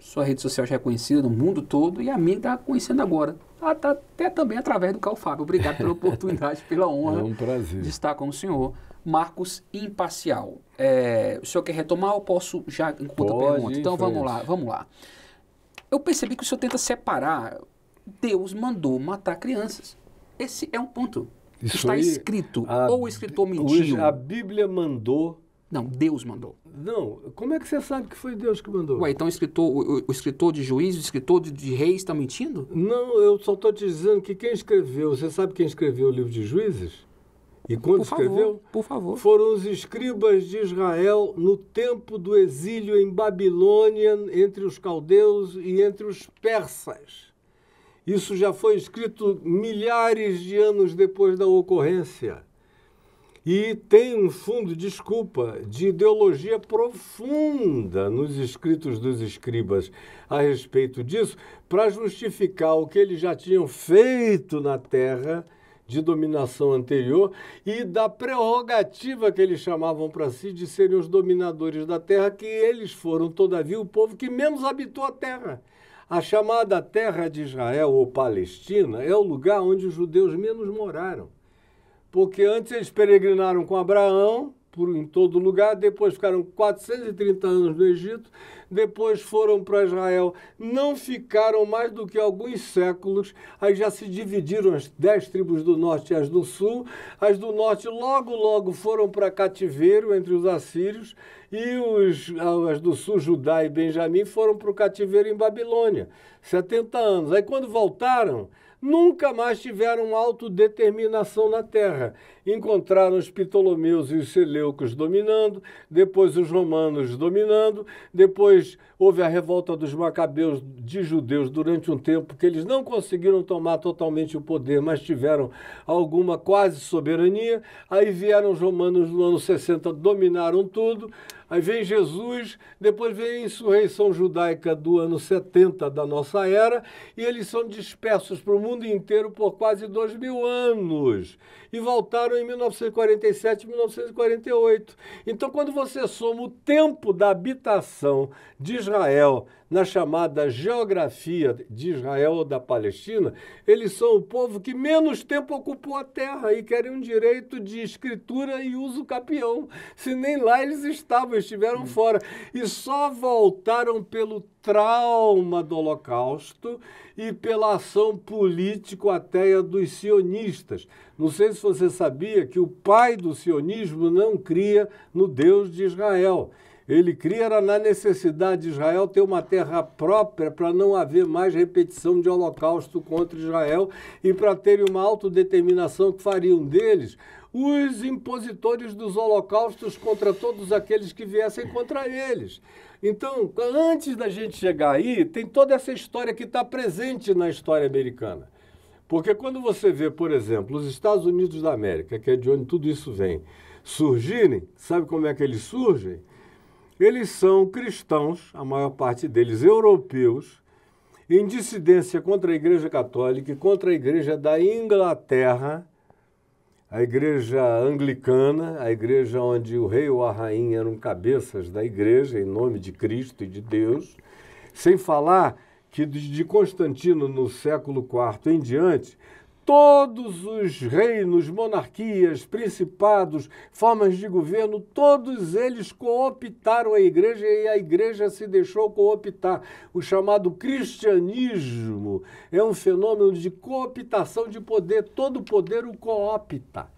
sua rede social já é conhecida no mundo todo e a minha está conhecendo agora. Ah, tá até também através do Fábio. Obrigado pela [laughs] oportunidade, pela honra é um de estar com o senhor. Marcos Imparcial. É, o senhor quer retomar ou posso já enquanto Pode, pergunta? Então vamos isso. lá, vamos lá. Eu percebi que o senhor tenta separar. Deus mandou matar crianças. Esse é um ponto. Isso Está aí, escrito. A, ou o escritor mentiu. A Bíblia mandou. Não, Deus mandou. Não, como é que você sabe que foi Deus que mandou? Ué, então o escritor, o, o escritor de juízes, o escritor de, de reis está mentindo? Não, eu só estou te dizendo que quem escreveu, você sabe quem escreveu o livro de juízes? E quando por escreveu, favor, por favor. foram os escribas de Israel no tempo do exílio em Babilônia, entre os caldeus e entre os persas. Isso já foi escrito milhares de anos depois da ocorrência. E tem um fundo, desculpa, de ideologia profunda nos escritos dos escribas a respeito disso, para justificar o que eles já tinham feito na terra de dominação anterior e da prerrogativa que eles chamavam para si de serem os dominadores da terra, que eles foram, todavia, o povo que menos habitou a terra. A chamada terra de Israel ou Palestina é o lugar onde os judeus menos moraram. Porque antes eles peregrinaram com Abraão por, em todo lugar, depois ficaram 430 anos no Egito, depois foram para Israel, não ficaram mais do que alguns séculos, aí já se dividiram as dez tribos do norte e as do sul, as do norte logo, logo foram para cativeiro entre os assírios, e os, ah, as do sul, Judá e Benjamim, foram para o cativeiro em Babilônia, 70 anos. Aí quando voltaram, nunca mais tiveram autodeterminação na terra encontraram os Ptolomeus e os Seleucos dominando, depois os romanos dominando, depois houve a revolta dos Macabeus de judeus durante um tempo que eles não conseguiram tomar totalmente o poder, mas tiveram alguma quase soberania. Aí vieram os romanos no ano 60, dominaram tudo. Aí vem Jesus, depois vem a insurreição judaica do ano 70 da nossa era, e eles são dispersos para o mundo inteiro por quase dois mil anos e voltaram em 1947 e 1948. Então, quando você soma o tempo da habitação de Israel na chamada geografia de Israel ou da Palestina, eles são o povo que menos tempo ocupou a terra e querem um direito de escritura e uso capião. Se nem lá eles estavam, estiveram hum. fora. E só voltaram pelo trauma do Holocausto e pela ação político-ateia dos sionistas. Não sei se você sabia que o pai do sionismo não cria no Deus de Israel. Ele cria era na necessidade de Israel ter uma terra própria para não haver mais repetição de holocausto contra Israel e para terem uma autodeterminação que fariam deles os impositores dos holocaustos contra todos aqueles que viessem contra eles. Então, antes da gente chegar aí, tem toda essa história que está presente na história americana. Porque quando você vê, por exemplo, os Estados Unidos da América, que é de onde tudo isso vem, surgirem, sabe como é que eles surgem? Eles são cristãos, a maior parte deles europeus, em dissidência contra a Igreja Católica e contra a Igreja da Inglaterra, a Igreja Anglicana, a igreja onde o rei ou a rainha eram cabeças da igreja, em nome de Cristo e de Deus, sem falar que de Constantino no século IV em diante, todos os reinos, monarquias, principados, formas de governo, todos eles cooptaram a igreja e a igreja se deixou cooptar. O chamado cristianismo é um fenômeno de cooptação de poder, todo poder o coopta.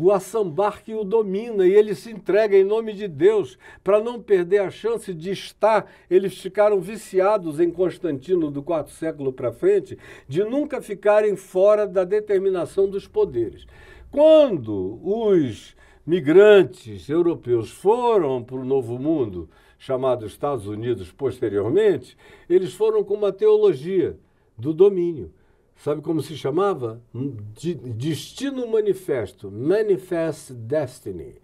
O assambarque o domina e ele se entrega em nome de Deus. Para não perder a chance de estar, eles ficaram viciados em Constantino do quarto século para frente, de nunca ficarem fora da determinação dos poderes. Quando os migrantes europeus foram para o Novo Mundo, chamado Estados Unidos posteriormente, eles foram com uma teologia do domínio Sabe como se chamava? Hum, Destino Manifesto, Manifest Destiny.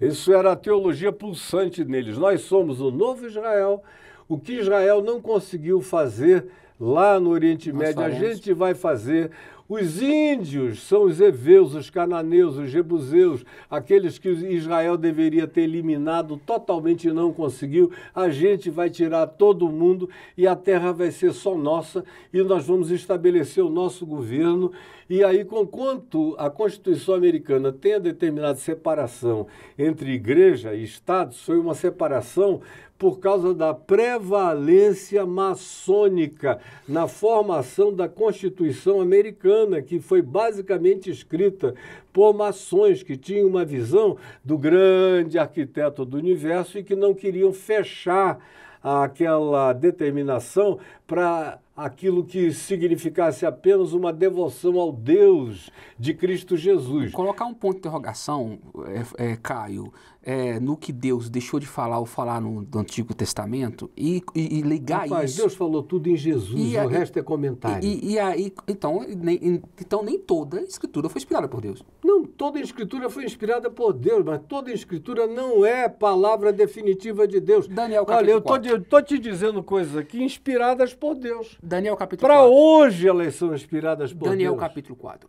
Isso era a teologia pulsante neles. Nós somos o novo Israel. O que Israel não conseguiu fazer lá no Oriente Médio, a gente vai fazer os índios são os heveus, os cananeus, os jebuseus, aqueles que Israel deveria ter eliminado totalmente e não conseguiu. A gente vai tirar todo mundo e a terra vai ser só nossa e nós vamos estabelecer o nosso governo. E aí, conquanto a Constituição americana tenha determinado separação entre igreja e Estado, foi uma separação por causa da prevalência maçônica na formação da Constituição Americana, que foi basicamente escrita por maçons que tinham uma visão do grande arquiteto do universo e que não queriam fechar aquela determinação para aquilo que significasse apenas uma devoção ao Deus de Cristo Jesus. Colocar um ponto de interrogação, é, é, Caio, é, no que Deus deixou de falar ou falar no, no Antigo Testamento e, e, e ligar Rapaz, isso. Deus falou tudo em Jesus, e, o resto é comentário. E, aí, então nem, então, nem toda a Escritura foi inspirada por Deus. Não, toda a Escritura foi inspirada por Deus, mas toda a Escritura não é palavra definitiva de Deus. Daniel capítulo Olha, eu estou te dizendo coisas aqui inspiradas por Deus. Daniel capítulo Para hoje elas são inspiradas por Daniel, Deus. Daniel capítulo 4.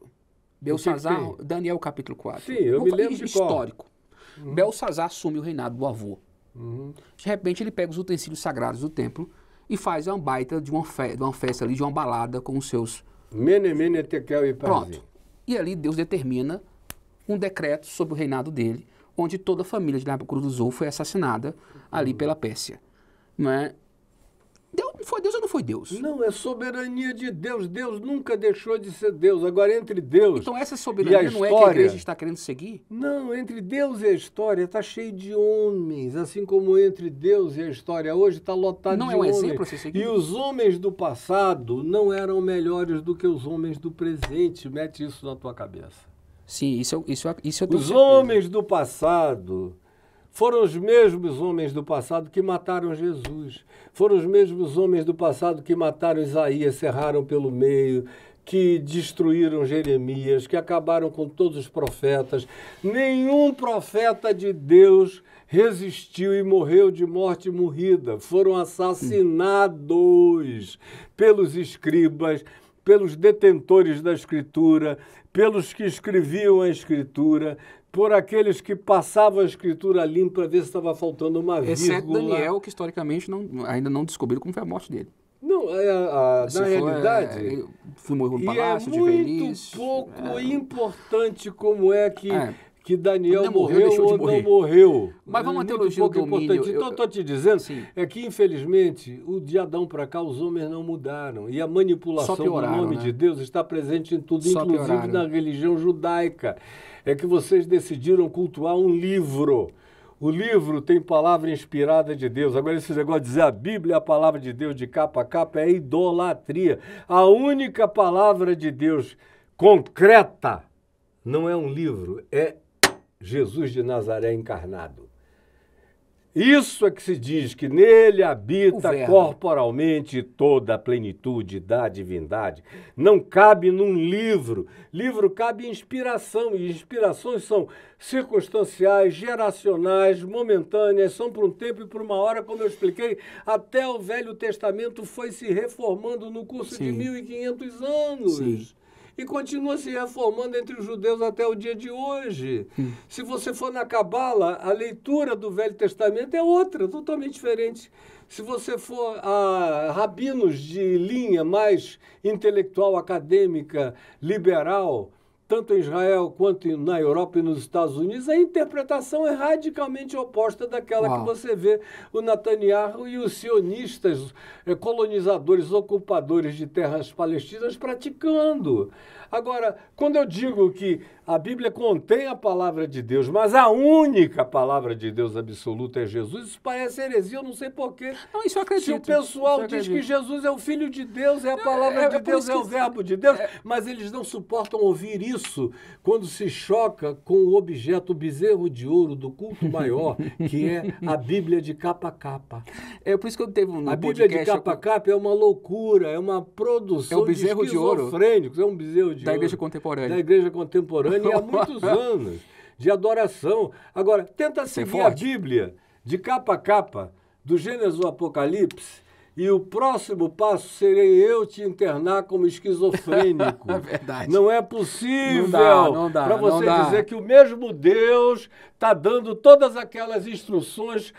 Belsazar, Daniel capítulo 4. Sim, eu me lembro é de histórico. Qual? Uhum. Belsazar assume o reinado do avô. Uhum. De repente ele pega os utensílios sagrados do templo e faz uma baita de uma, fe de uma festa ali, de uma balada com os seus. Mene, mene, tekel e Pronto. E ali Deus determina um decreto sobre o reinado dele, onde toda a família de Nabucodonosor foi assassinada ali uhum. pela Pérsia. Não é? Deus foi Deus ou não foi Deus? Não, é soberania de Deus. Deus nunca deixou de ser Deus. Agora, entre Deus. Então, essa soberania não história, é que a igreja está querendo seguir? Não, entre Deus e a história está cheio de homens, assim como entre Deus e a história hoje está lotado não de homens. Não é um homens. exemplo a ser seguido? E os homens do passado não eram melhores do que os homens do presente. Mete isso na tua cabeça. Sim, isso, isso, isso eu tenho Os certeza. homens do passado foram os mesmos homens do passado que mataram Jesus. Foram os mesmos homens do passado que mataram Isaías, serraram pelo meio, que destruíram Jeremias, que acabaram com todos os profetas. Nenhum profeta de Deus resistiu e morreu de morte morrida. Foram assassinados pelos escribas, pelos detentores da escritura, pelos que escreviam a escritura, por aqueles que passavam a escritura limpa para ver se estava faltando uma vírgula. Exceto Daniel, que historicamente não, ainda não descobriram como foi a morte dele. Não, é, a, na realidade. É, foi morreu no é palácio é de Velhice. muito pouco é... importante como é que. É. Que Daniel morreu, morreu ou não morreu. Mas vamos à teologia pouco do domínio. Importante. Então, estou te dizendo é que, infelizmente, o de Adão para cá, os homens não mudaram. E a manipulação pioraram, do nome né? de Deus está presente em tudo, Só inclusive pioraram. na religião judaica é que vocês decidiram cultuar um livro. O livro tem palavra inspirada de Deus. Agora, esse negócio de dizer a Bíblia é a palavra de Deus de capa a capa é idolatria. A única palavra de Deus concreta não é um livro, é Jesus de Nazaré encarnado. Isso é que se diz que nele habita corporalmente toda a plenitude da divindade. Não cabe num livro. Livro cabe inspiração, e inspirações são circunstanciais, geracionais, momentâneas, são para um tempo e para uma hora, como eu expliquei, até o Velho Testamento foi se reformando no curso Sim. de 1500 anos. Sim e continua se reformando entre os judeus até o dia de hoje. Hum. Se você for na Cabala, a leitura do Velho Testamento é outra, totalmente diferente. Se você for a rabinos de linha mais intelectual, acadêmica, liberal, tanto em Israel quanto na Europa e nos Estados Unidos, a interpretação é radicalmente oposta daquela Uau. que você vê o Netanyahu e os sionistas, eh, colonizadores, ocupadores de terras palestinas praticando. Agora, quando eu digo que a Bíblia contém a palavra de Deus, mas a única palavra de Deus absoluta é Jesus. Isso parece heresia, eu não sei porquê. Não, isso eu acredito. Se o pessoal diz que Jesus é o Filho de Deus, é a é, palavra é, de é Deus, é o Verbo é, de Deus, é... mas eles não suportam ouvir isso quando se choca com o objeto, o bezerro de ouro do culto maior, que é a Bíblia de capa a capa. É por isso que eu teve um. A Bíblia de capa a capa é uma loucura, é uma produção é o bezerro de, de ouro. É um bezerro de da ouro. Da igreja contemporânea. Da igreja contemporânea Emanuel há muitos anos de adoração. Agora, tenta é seguir a Bíblia de capa a capa, do Gênesis ao Apocalipse, e o próximo passo serei eu te internar como esquizofrênico. [laughs] É verdade. Não é possível para você não dizer que o mesmo Deus está dando todas aquelas instruções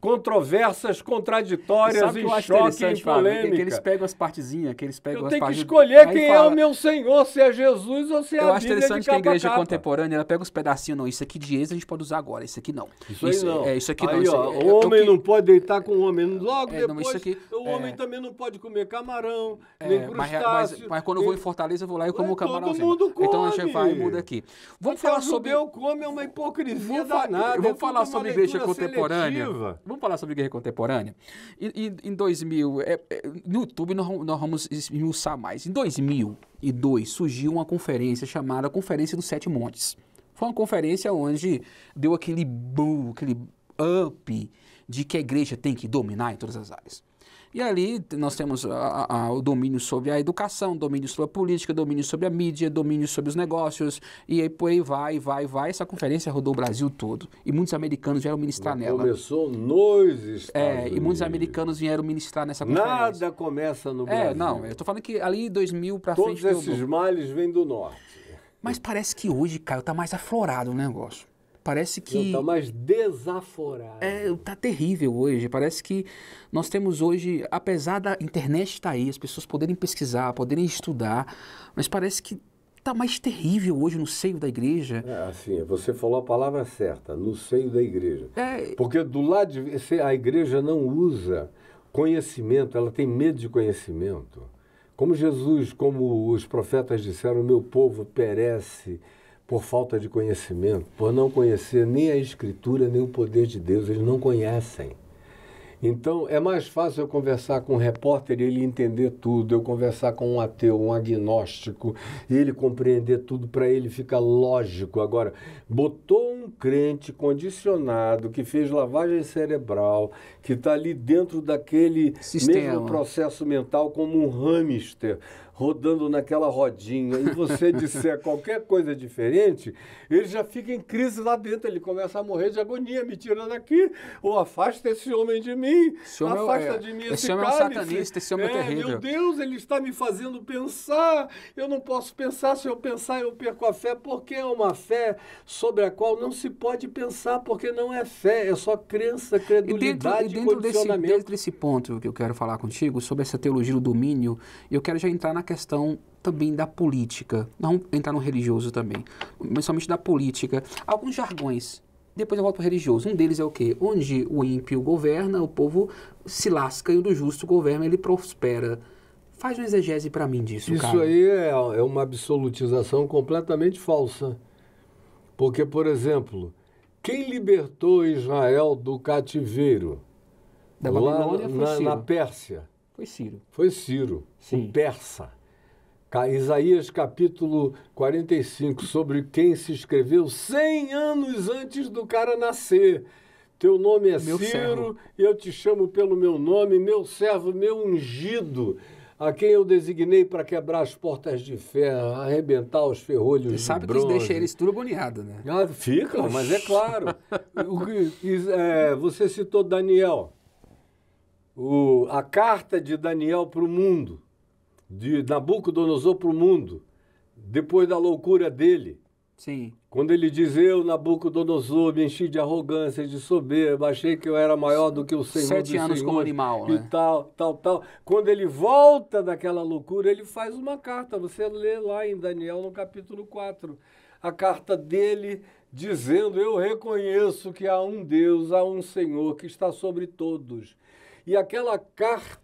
controversas, contraditórias, em choque, em polêmica. É que eles pegam as partezinhas, que eles pegam eu as partes... Eu tenho que escolher quem é fala... é o meu Senhor, se é Jesus ou se é eu a Eu acho interessante que a igreja capa. contemporânea, ela pega os pedacinhos, não, isso aqui de ex a gente pode usar agora, isso aqui não. Isso, isso aí não. É, isso aqui aí, não. Ó, isso, é, é, o homem que... não pode deitar com o homem. Logo é, depois, não, aqui, o homem também não pode comer camarão, nem crustáceo. Mas, mas, mas quando eu vou em Fortaleza, eu vou lá e como o camarão. Todo mundo come. Então a gente vai e muda aqui. Vamos falar sobre... O come é uma hipocrisia danada. Vamos falar sobre igreja contemporânea. Vamos falar sobre guerra contemporânea? E, em 2000, é, é, no YouTube nós, nós vamos esmiuçar mais. Em 2002 surgiu uma conferência chamada Conferência dos Sete Montes. Foi uma conferência onde deu aquele boom, aquele up de que a igreja tem que dominar em todas as áreas. E ali nós temos a, a, o domínio sobre a educação, domínio sobre a política, domínio sobre a mídia, domínio sobre os negócios, e aí por aí vai, vai, vai. Essa conferência rodou o Brasil todo. E muitos americanos vieram ministrar nela. Começou nos é, Estados É, Unidos. e muitos americanos vieram ministrar nessa conferência. Nada começa no é, Brasil. É, não, eu tô falando que ali 2000 para frente... Todos esses males vêm do Norte. Mas parece que hoje, Caio, está mais aflorado o negócio. Parece tá que. Não tá mais desaforado. É, tá terrível hoje. Parece que nós temos hoje, apesar da internet estar tá aí, as pessoas poderem pesquisar, poderem estudar, mas parece que tá mais terrível hoje no seio da igreja. É, assim, você falou a palavra certa, no seio da igreja. É... Porque do lado de. A igreja não usa conhecimento, ela tem medo de conhecimento. Como Jesus, como os profetas disseram, meu povo perece por falta de conhecimento, por não conhecer nem a Escritura, nem o poder de Deus, eles não conhecem. Então, é mais fácil eu conversar com um repórter e ele entender tudo, eu conversar com um ateu, um agnóstico, e ele compreender tudo, para ele fica lógico. Agora, botou um crente condicionado, que fez lavagem cerebral, que está ali dentro daquele Sistema. mesmo processo mental como um hamster rodando naquela rodinha e você [laughs] disser qualquer coisa diferente, ele já fica em crise lá dentro, ele começa a morrer de agonia, me tira daqui, ou afasta esse homem de mim, esse é afasta é, de mim esse, esse homem cálice. é um satanista, esse homem é, é terrível. Meu Deus, ele está me fazendo pensar, eu não posso pensar, se eu pensar eu perco a fé, porque é uma fé sobre a qual não se pode pensar, porque não é fé, é só crença, credulidade, e dentro, e dentro Desse, dentro desse ponto que eu quero falar contigo, sobre essa teologia do domínio, eu quero já entrar na questão também da política, não entrar no religioso também, mas somente da política. Alguns jargões depois eu volto para o religioso. Um deles é o quê? Onde o ímpio governa, o povo se lasca e o do justo governa, ele prospera. Faz uma exegese para mim disso, Isso cara. aí é, é, uma absolutização completamente falsa. Porque, por exemplo, quem libertou Israel do cativeiro? Da Babilônia na, na, Pérsia. Foi Ciro. Foi Ciro, Sim. o persa. Isaías capítulo 45, sobre quem se escreveu 100 anos antes do cara nascer. Teu nome é meu Ciro, servo. eu te chamo pelo meu nome, meu servo, meu ungido, a quem eu designei para quebrar as portas de ferro, arrebentar os ferrolhos Você de sabe bronze. que isso deixa eles tudo né? Ah, fica, mas é claro. [laughs] o, é, você citou Daniel, o, a carta de Daniel para o mundo de Nabucodonosor para o mundo, depois da loucura dele. Sim. Quando ele diz, eu, Nabucodonosor, me enchi de arrogância, de soberba, achei que eu era maior do que o Senhor Sete anos Senhor, como animal, né? E tal, tal, tal. Quando ele volta daquela loucura, ele faz uma carta. Você lê lá em Daniel, no capítulo 4. A carta dele dizendo, eu reconheço que há um Deus, há um Senhor que está sobre todos. E aquela carta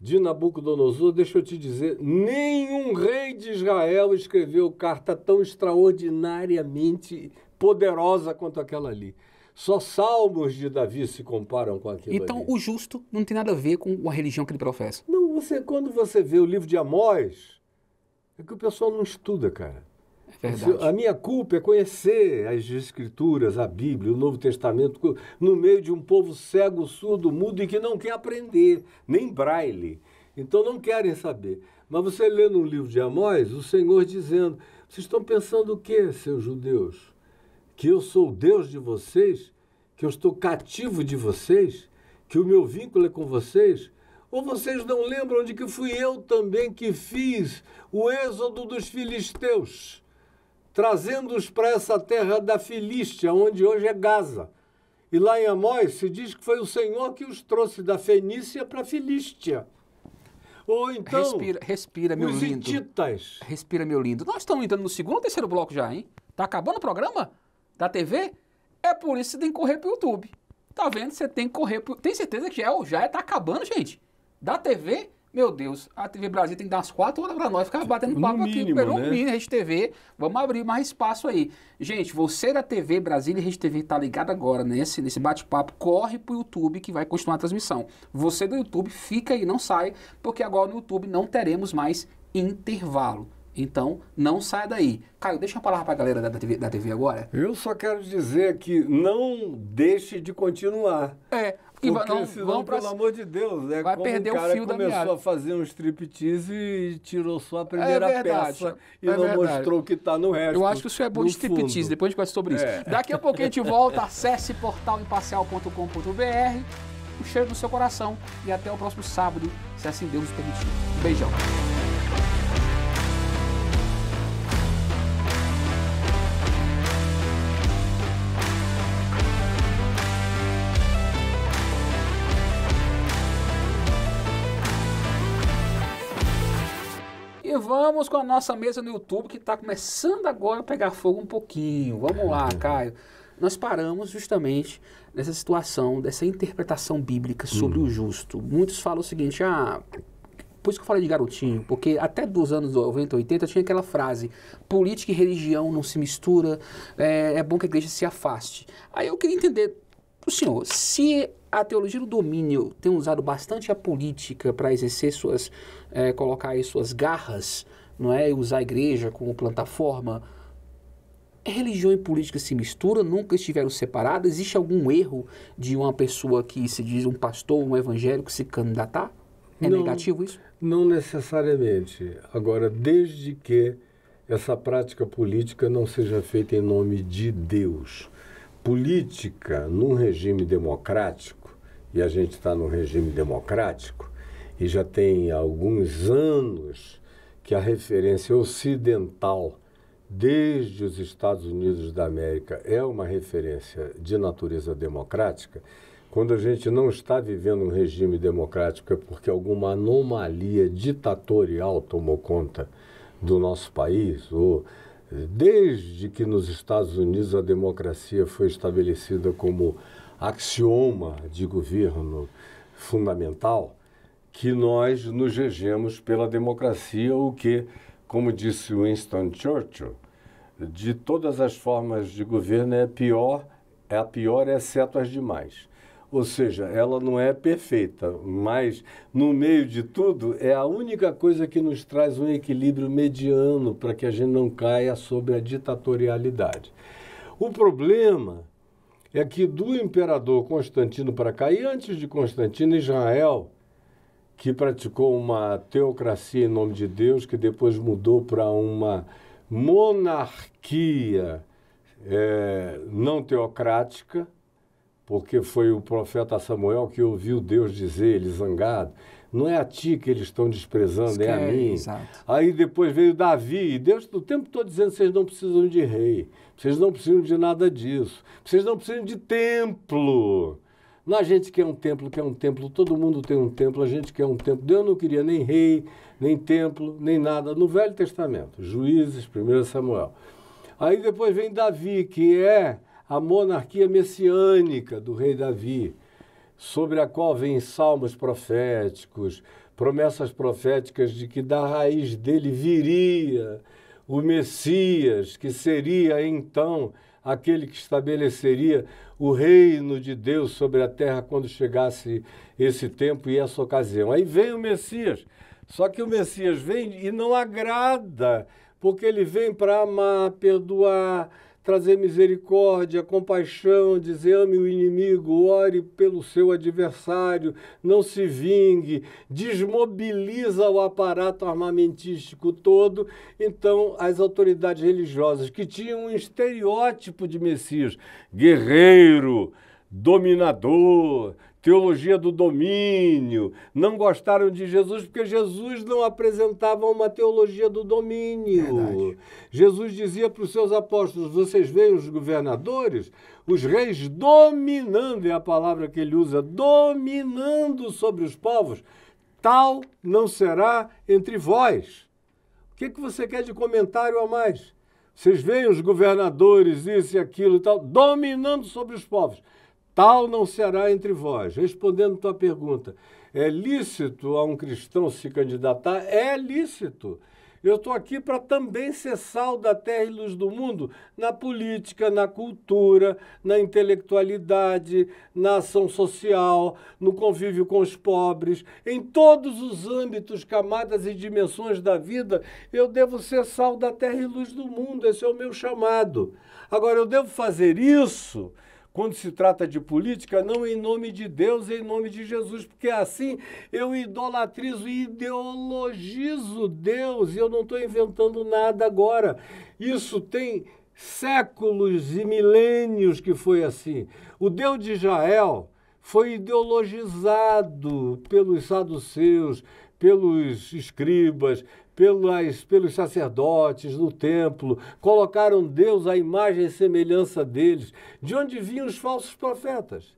de Nabucodonosor, deixa eu te dizer, nenhum rei de Israel escreveu carta tão extraordinariamente poderosa quanto aquela ali. Só salmos de Davi se comparam com aquilo Então, ali. o justo não tem nada a ver com a religião que ele professa. Não, você quando você vê o livro de Amós, é que o pessoal não estuda, cara. Verdade. A minha culpa é conhecer as Escrituras, a Bíblia, o Novo Testamento, no meio de um povo cego, surdo, mudo e que não quer aprender, nem braille. Então não querem saber. Mas você lê no livro de Amós o Senhor dizendo: Vocês estão pensando o quê, seus judeus? Que eu sou o Deus de vocês? Que eu estou cativo de vocês? Que o meu vínculo é com vocês? Ou vocês não lembram de que fui eu também que fiz o êxodo dos filisteus? trazendo-os para essa terra da Filístia, onde hoje é Gaza. E lá em Amós se diz que foi o Senhor que os trouxe da Fenícia para a Filístia. Ou então. Respira, respira meu os lindo. Hititas. Respira, meu lindo. Nós estamos entrando no segundo ou terceiro bloco já, hein? Tá acabando o programa da TV? É por isso que você tem que correr pro YouTube. Tá vendo? Você tem que correr pro. Tem certeza que é já, é, já está acabando, gente? Da TV meu Deus, a TV Brasil tem que dar umas 4 horas para nós ficar batendo papo aqui. pelo né? mínimo, Rede TV. Vamos abrir mais espaço aí. Gente, você da TV Brasil e Rede TV tá ligado agora nesse, nesse bate-papo. Corre pro YouTube que vai continuar a transmissão. Você do YouTube fica aí, não sai, porque agora no YouTube não teremos mais intervalo. Então, não sai daí. Caio, deixa eu palavra para a galera da TV, da TV agora. Eu só quero dizer que não deixe de continuar. É. E Porque não, senão, vamos pra... pelo amor de Deus, é vai perder o, cara o fio começou da a fazer um striptease e tirou sua é primeira é peça e é não verdade. mostrou que está no resto. Eu acho que isso é bom de striptease, depois a gente conversa sobre isso. É. Daqui a pouquinho a gente volta, acesse portalimparcial.com.br, o cheiro do seu coração e até o próximo sábado, se assim Deus nos permitir. Um beijão. vamos com a nossa mesa no YouTube que está começando agora a pegar fogo um pouquinho. Vamos lá, Caio. Nós paramos justamente nessa situação, dessa interpretação bíblica sobre hum. o justo. Muitos falam o seguinte: ah, por isso que eu falei de garotinho, porque até dos anos 90, 80 tinha aquela frase: política e religião não se mistura, é, é bom que a igreja se afaste. Aí eu queria entender, o senhor, se a teologia do domínio tem usado bastante a política para exercer suas, é, colocar aí suas garras, não é? Usar a igreja como plataforma. Religião e política se misturam, nunca estiveram separadas. Existe algum erro de uma pessoa que se diz um pastor, um evangélico, se candidatar? É não, negativo isso? Não necessariamente. Agora, desde que essa prática política não seja feita em nome de Deus política num regime democrático e a gente está no regime democrático, e já tem alguns anos que a referência ocidental, desde os Estados Unidos da América, é uma referência de natureza democrática, quando a gente não está vivendo um regime democrático é porque alguma anomalia ditatorial tomou conta do nosso país, ou desde que nos Estados Unidos a democracia foi estabelecida como axioma de governo fundamental que nós nos regemos pela democracia, o que, como disse Winston Churchill, de todas as formas de governo é pior, é a pior exceto as demais. Ou seja, ela não é perfeita, mas no meio de tudo é a única coisa que nos traz um equilíbrio mediano para que a gente não caia sobre a ditatorialidade. O problema é que do imperador Constantino para cá, e antes de Constantino, Israel, que praticou uma teocracia em nome de Deus, que depois mudou para uma monarquia é, não teocrática, porque foi o profeta Samuel que ouviu Deus dizer, ele zangado, não é a ti que eles estão desprezando, é a mim. Exato. Aí depois veio Davi, e Deus o tempo todo dizendo: vocês não precisam de rei, vocês não precisam de nada disso, vocês não precisam de templo. Não, é a gente quer é um templo, quer é um templo, todo mundo tem um templo, a gente quer um templo. Deus não queria nem rei, nem templo, nem nada. No Velho Testamento, Juízes, 1 Samuel. Aí depois vem Davi, que é a monarquia messiânica do rei Davi sobre a qual vêm salmos proféticos, promessas proféticas de que da raiz dele viria o Messias, que seria então aquele que estabeleceria o reino de Deus sobre a terra quando chegasse esse tempo e essa ocasião. Aí vem o Messias. Só que o Messias vem e não agrada, porque ele vem para amar, perdoar, trazer misericórdia, compaixão, dizer ame o inimigo, ore pelo seu adversário, não se vingue, desmobiliza o aparato armamentístico todo. Então, as autoridades religiosas que tinham um estereótipo de Messias, guerreiro, dominador, teologia do domínio, não gostaram de Jesus porque Jesus não apresentava uma teologia do domínio. Verdade. Jesus dizia para os seus apóstolos: vocês veem os governadores, os reis dominando, é a palavra que ele usa, dominando sobre os povos, tal não será entre vós. O que, é que você quer de comentário a mais? Vocês veem os governadores, isso e aquilo e tal, dominando sobre os povos Tal não será entre vós. Respondendo tua pergunta, é lícito a um cristão se candidatar? É lícito. Eu estou aqui para também ser sal da terra e luz do mundo na política, na cultura, na intelectualidade, na ação social, no convívio com os pobres, em todos os âmbitos, camadas e dimensões da vida. Eu devo ser sal da terra e luz do mundo, esse é o meu chamado. Agora, eu devo fazer isso quando se trata de política, não em nome de Deus, em nome de Jesus, porque assim eu idolatrizo e ideologizo Deus, e eu não estou inventando nada agora. Isso tem séculos e milênios que foi assim. O Deus de Israel foi ideologizado pelos saduceus, pelos escribas, pelas, pelos sacerdotes no templo, colocaram Deus à imagem e semelhança deles. De onde vinham os falsos profetas?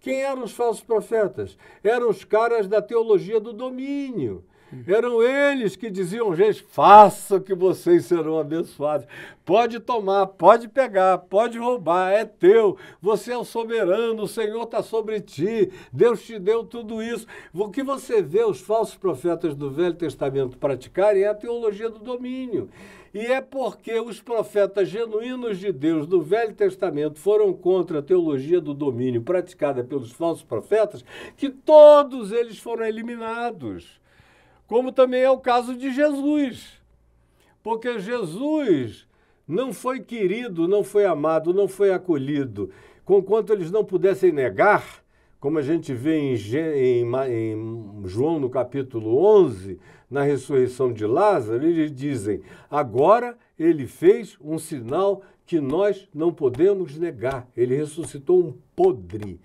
Quem eram os falsos profetas? Eram os caras da teologia do domínio. Eram eles que diziam, gente, faça que vocês serão abençoados. Pode tomar, pode pegar, pode roubar, é teu. Você é o soberano, o Senhor está sobre ti. Deus te deu tudo isso. O que você vê os falsos profetas do Velho Testamento praticarem é a teologia do domínio. E é porque os profetas genuínos de Deus do Velho Testamento foram contra a teologia do domínio praticada pelos falsos profetas que todos eles foram eliminados como também é o caso de Jesus. Porque Jesus não foi querido, não foi amado, não foi acolhido, conquanto eles não pudessem negar, como a gente vê em, em João no capítulo 11, na ressurreição de Lázaro, eles dizem: agora ele fez um sinal que nós não podemos negar. Ele ressuscitou um podre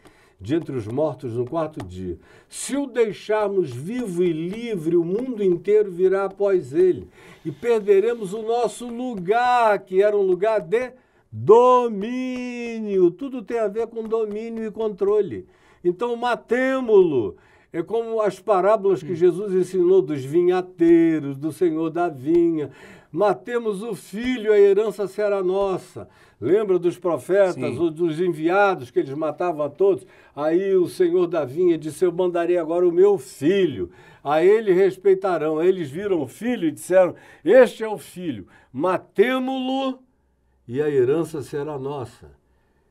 de entre os mortos no quarto dia. Se o deixarmos vivo e livre, o mundo inteiro virá após ele e perderemos o nosso lugar, que era um lugar de domínio. Tudo tem a ver com domínio e controle. Então, matemo-lo. É como as parábolas que hum. Jesus ensinou dos vinhateiros, do senhor da vinha. Matemos o filho, a herança será nossa. Lembra dos profetas, ou dos enviados que eles matavam a todos? Aí o Senhor da vinha disse: Eu mandarei agora o meu filho, a ele respeitarão. Aí eles viram o filho e disseram: Este é o filho, matemo-lo e a herança será nossa.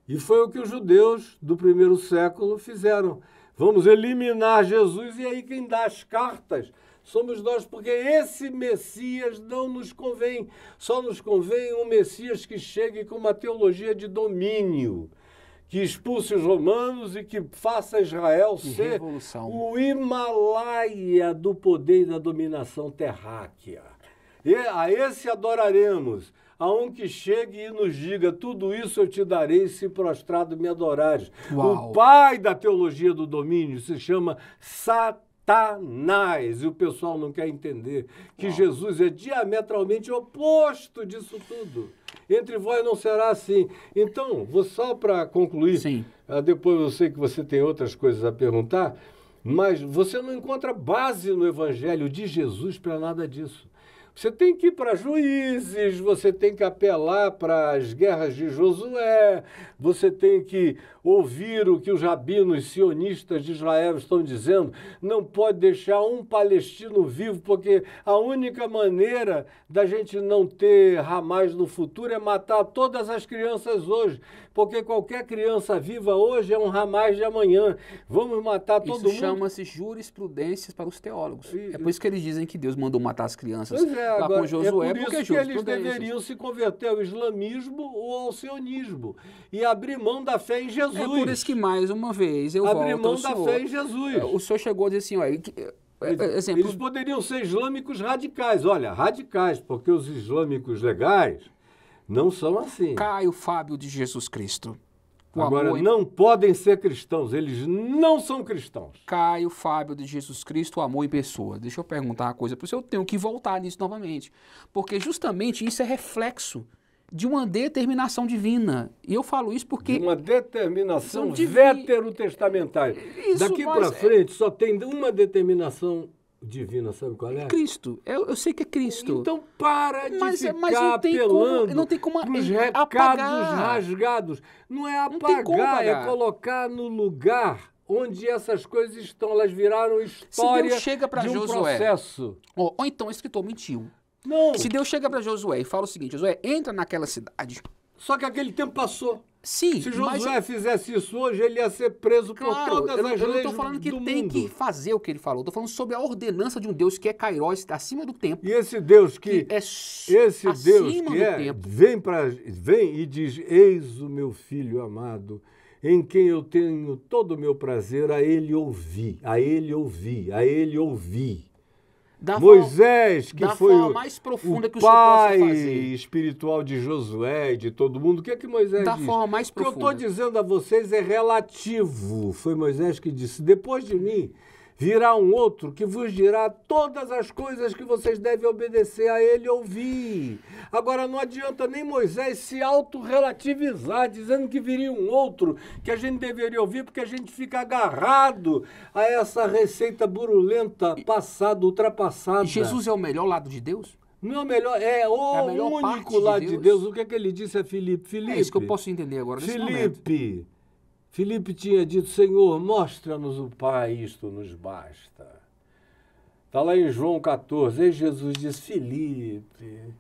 E foi o que os judeus do primeiro século fizeram. Vamos eliminar Jesus, e aí quem dá as cartas somos nós, porque esse Messias não nos convém. Só nos convém um Messias que chegue com uma teologia de domínio, que expulse os romanos e que faça Israel ser revolução. o Himalaia do poder e da dominação terráquea. E a esse adoraremos a um que chegue e nos diga: Tudo isso eu te darei se prostrado me adorares. Uau. O pai da teologia do domínio se chama Satanás. Satanás. E o pessoal não quer entender que não. Jesus é diametralmente oposto disso tudo. Entre vós não será assim. Então, vou só para concluir. Sim. Ah, depois eu sei que você tem outras coisas a perguntar, mas você não encontra base no Evangelho de Jesus para nada disso. Você tem que ir para juízes, você tem que apelar para as guerras de Josué, você tem que ouvir o que os rabinos sionistas de Israel estão dizendo. Não pode deixar um palestino vivo, porque a única maneira da gente não ter ramais no futuro é matar todas as crianças hoje porque qualquer criança viva hoje é um ramais de amanhã. Vamos matar todo isso mundo. Isso chama-se jurisprudência para os teólogos. E, é por isso que eles dizem que Deus mandou matar as crianças pois é, lá agora, com Josué, é por porque isso é que eles deveriam se converter ao islamismo ou ao sionismo e abrir mão da fé em Jesus. É por isso que, mais uma vez, eu abrir volto mão da fé em Jesus. O senhor chegou a dizer assim, olha... É, é, exemplo. Eles poderiam ser islâmicos radicais, olha, radicais, porque os islâmicos legais não são assim. Caio Fábio de Jesus Cristo. O Agora, não podem ser cristãos, eles não são cristãos. Caio Fábio de Jesus Cristo, o amor em pessoa. Deixa eu perguntar uma coisa para você, eu tenho que voltar nisso novamente. Porque justamente isso é reflexo de uma determinação divina. E eu falo isso porque. De uma determinação veterotestamentária. Divi... Daqui para é frente é... só tem uma determinação divina, sabe qual é? Cristo. Eu, eu sei que é Cristo. Então para de mas, ficar não tem apelando como, não tem como pros recados apagar. rasgados. Não é apagar, não apagar, é colocar no lugar onde essas coisas estão. Elas viraram história Se Deus chega para de um Josué, processo. Ou, ou então o escritor mentiu. Não. Se Deus chega para Josué e fala o seguinte, Josué, entra naquela cidade. Só que aquele tempo passou. Sim, Se Josué mas... fizesse isso hoje, ele ia ser preso claro, por todas eu, as eu leis. Eu não estou falando que tem mundo. que fazer o que ele falou. Estou falando sobre a ordenança de um Deus que é Kairos, tá acima do tempo. E esse Deus que, que é esse acima Deus que do é, tempo. Vem, pra, vem e diz: Eis o meu filho amado, em quem eu tenho todo o meu prazer, a ele ouvi, a ele ouvi, a ele ouvi. Da Moisés, que foi o, mais profunda o que o pai espiritual de Josué, de todo mundo. O que é que Moisés da diz? forma mais profunda. O que eu estou dizendo a vocês é relativo. Foi Moisés que disse: depois de mim virá um outro que vos dirá todas as coisas que vocês devem obedecer a ele ouvir. Agora, não adianta nem Moisés se autorrelativizar, dizendo que viria um outro que a gente deveria ouvir, porque a gente fica agarrado a essa receita burulenta, passada, ultrapassada. E Jesus é o melhor lado de Deus? Não, é melhor, é o é o único lado de Deus. de Deus. O que é que ele disse a Filipe? Filipe. É isso que eu posso entender agora Filipe, momento. Filipe tinha dito: Senhor, mostra-nos o Pai, isto nos basta. Está lá em João 14. Jesus diz: Filipe,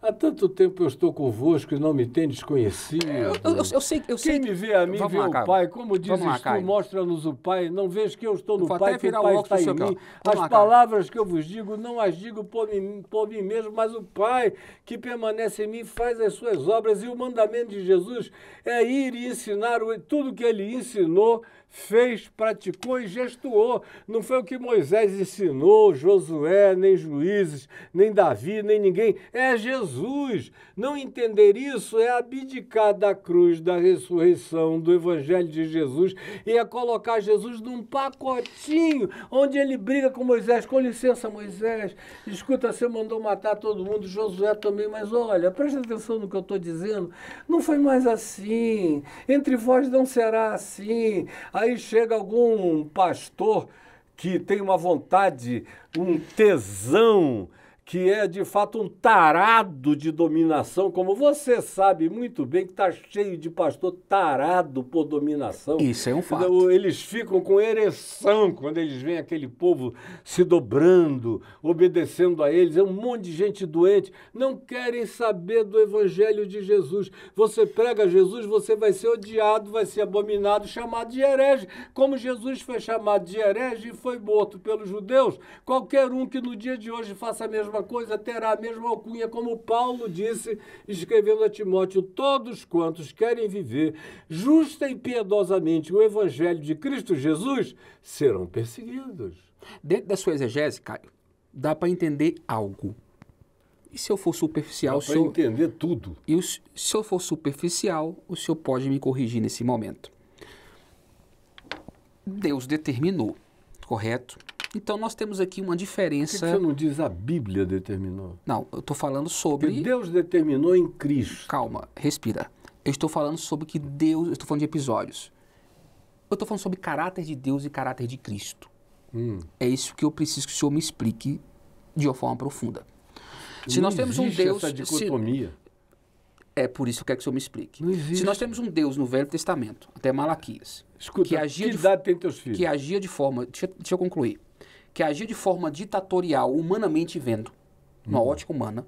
Há tanto tempo eu estou convosco e não me tendes conhecido. Eu, eu, eu sei, eu Quem me vê a mim vê lá, o Pai. Como dizes lá, tu, mostra-nos o Pai. Não vês que eu estou no Pai, que o Pai está em mim. As lá, palavras que eu vos digo, não as digo por mim, por mim mesmo, mas o Pai que permanece em mim faz as suas obras. E o mandamento de Jesus é ir e ensinar tudo que ele ensinou fez, praticou e gestuou. Não foi o que Moisés ensinou, Josué, nem juízes, nem Davi, nem ninguém. É Jesus. Não entender isso é abdicar da cruz, da ressurreição, do evangelho de Jesus e é colocar Jesus num pacotinho onde ele briga com Moisés. Com licença, Moisés, escuta, você mandou matar todo mundo, Josué também, mas olha, presta atenção no que eu estou dizendo. Não foi mais assim. Entre vós não será assim. Aí chega algum pastor que tem uma vontade, um tesão que é de fato um tarado de dominação, como você sabe muito bem que está cheio de pastor tarado por dominação. Isso é um fato. Então, eles ficam com ereção quando eles veem aquele povo se dobrando, obedecendo a eles. É um monte de gente doente, não querem saber do evangelho de Jesus. Você prega Jesus, você vai ser odiado, vai ser abominado, chamado de herege. Como Jesus foi chamado de herege e foi morto pelos judeus, qualquer um que no dia de hoje faça a mesma nova coisa terá a mesma alcunha, como Paulo disse, escrevendo a Timóteo: Todos quantos querem viver justa e piedosamente o evangelho de Cristo Jesus serão perseguidos. Dentro da sua exegese, Caio, dá para entender algo. E se eu for superficial, dá o senhor. entender tudo. E o... se eu for superficial, o senhor pode me corrigir nesse momento. Deus determinou, correto? Então nós temos aqui uma diferença. Por que você não diz a Bíblia determinou? Não, eu estou falando sobre. Que Deus determinou em Cristo. Calma, respira. Eu estou falando sobre que Deus. Eu estou falando de episódios. Eu estou falando sobre caráter de Deus e caráter de Cristo. Hum. É isso que eu preciso que o senhor me explique de uma forma profunda. Se não nós temos um Deus. Essa dicotomia. Se... É por isso que eu quero que o senhor me explique. Se nós temos um Deus no Velho Testamento, até Malaquias, Escuta, que agia que de, idade tem teus filhos? Que agia de forma. Deixa, deixa eu concluir que agia de forma ditatorial, humanamente vendo, numa uhum. ótica humana,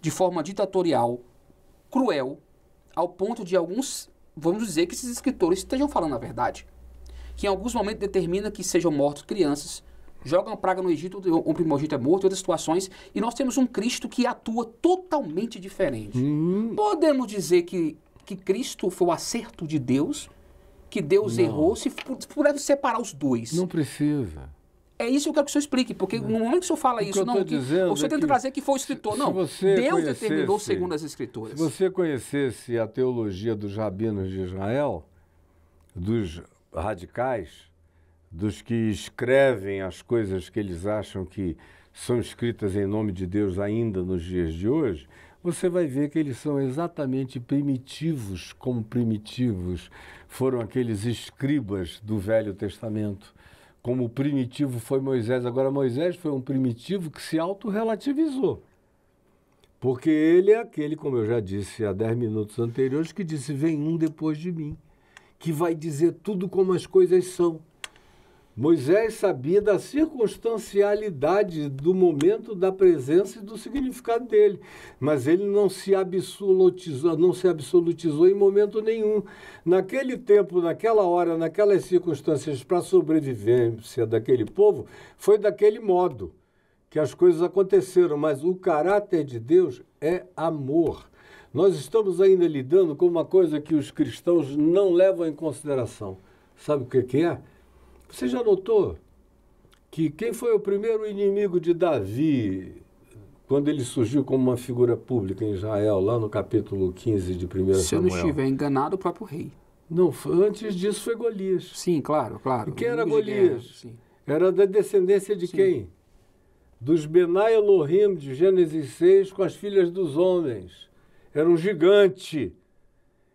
de forma ditatorial, cruel, ao ponto de alguns, vamos dizer que esses escritores estejam falando a verdade, que em alguns momentos determina que sejam mortos crianças, jogam praga no Egito, um primogênito é morto, outras situações, e nós temos um Cristo que atua totalmente diferente. Uhum. Podemos dizer que, que Cristo foi o acerto de Deus, que Deus não. errou, se pudesse separar os dois. Não precisa. É isso que eu quero que o senhor explique, porque é. no momento que o senhor fala o isso, não, dizendo o senhor é tenta é trazer que foi o escritor. Não, Deus determinou segundo as escrituras. Se você conhecesse a teologia dos rabinos de Israel, dos radicais, dos que escrevem as coisas que eles acham que são escritas em nome de Deus ainda nos dias de hoje, você vai ver que eles são exatamente primitivos como primitivos foram aqueles escribas do Velho Testamento como o primitivo foi Moisés, agora Moisés foi um primitivo que se autorrelativizou. Porque ele é aquele, como eu já disse há dez minutos anteriores, que disse: Vem um depois de mim, que vai dizer tudo como as coisas são. Moisés sabia da circunstancialidade do momento da presença e do significado dele, mas ele não se absolutizou, não se absolutizou em momento nenhum. Naquele tempo, naquela hora, naquelas circunstâncias para a sobrevivência daquele povo, foi daquele modo que as coisas aconteceram, mas o caráter de Deus é amor. Nós estamos ainda lidando com uma coisa que os cristãos não levam em consideração. Sabe o que é? Você já notou que quem foi o primeiro inimigo de Davi quando ele surgiu como uma figura pública em Israel, lá no capítulo 15 de 1 Samuel? Se eu não estiver enganado, o próprio rei. Não, antes disso foi Golias. Sim, claro, claro. E quem era Golias? Guerra, era da descendência de sim. quem? Dos Benai Elohim, de Gênesis 6, com as filhas dos homens. Era um gigante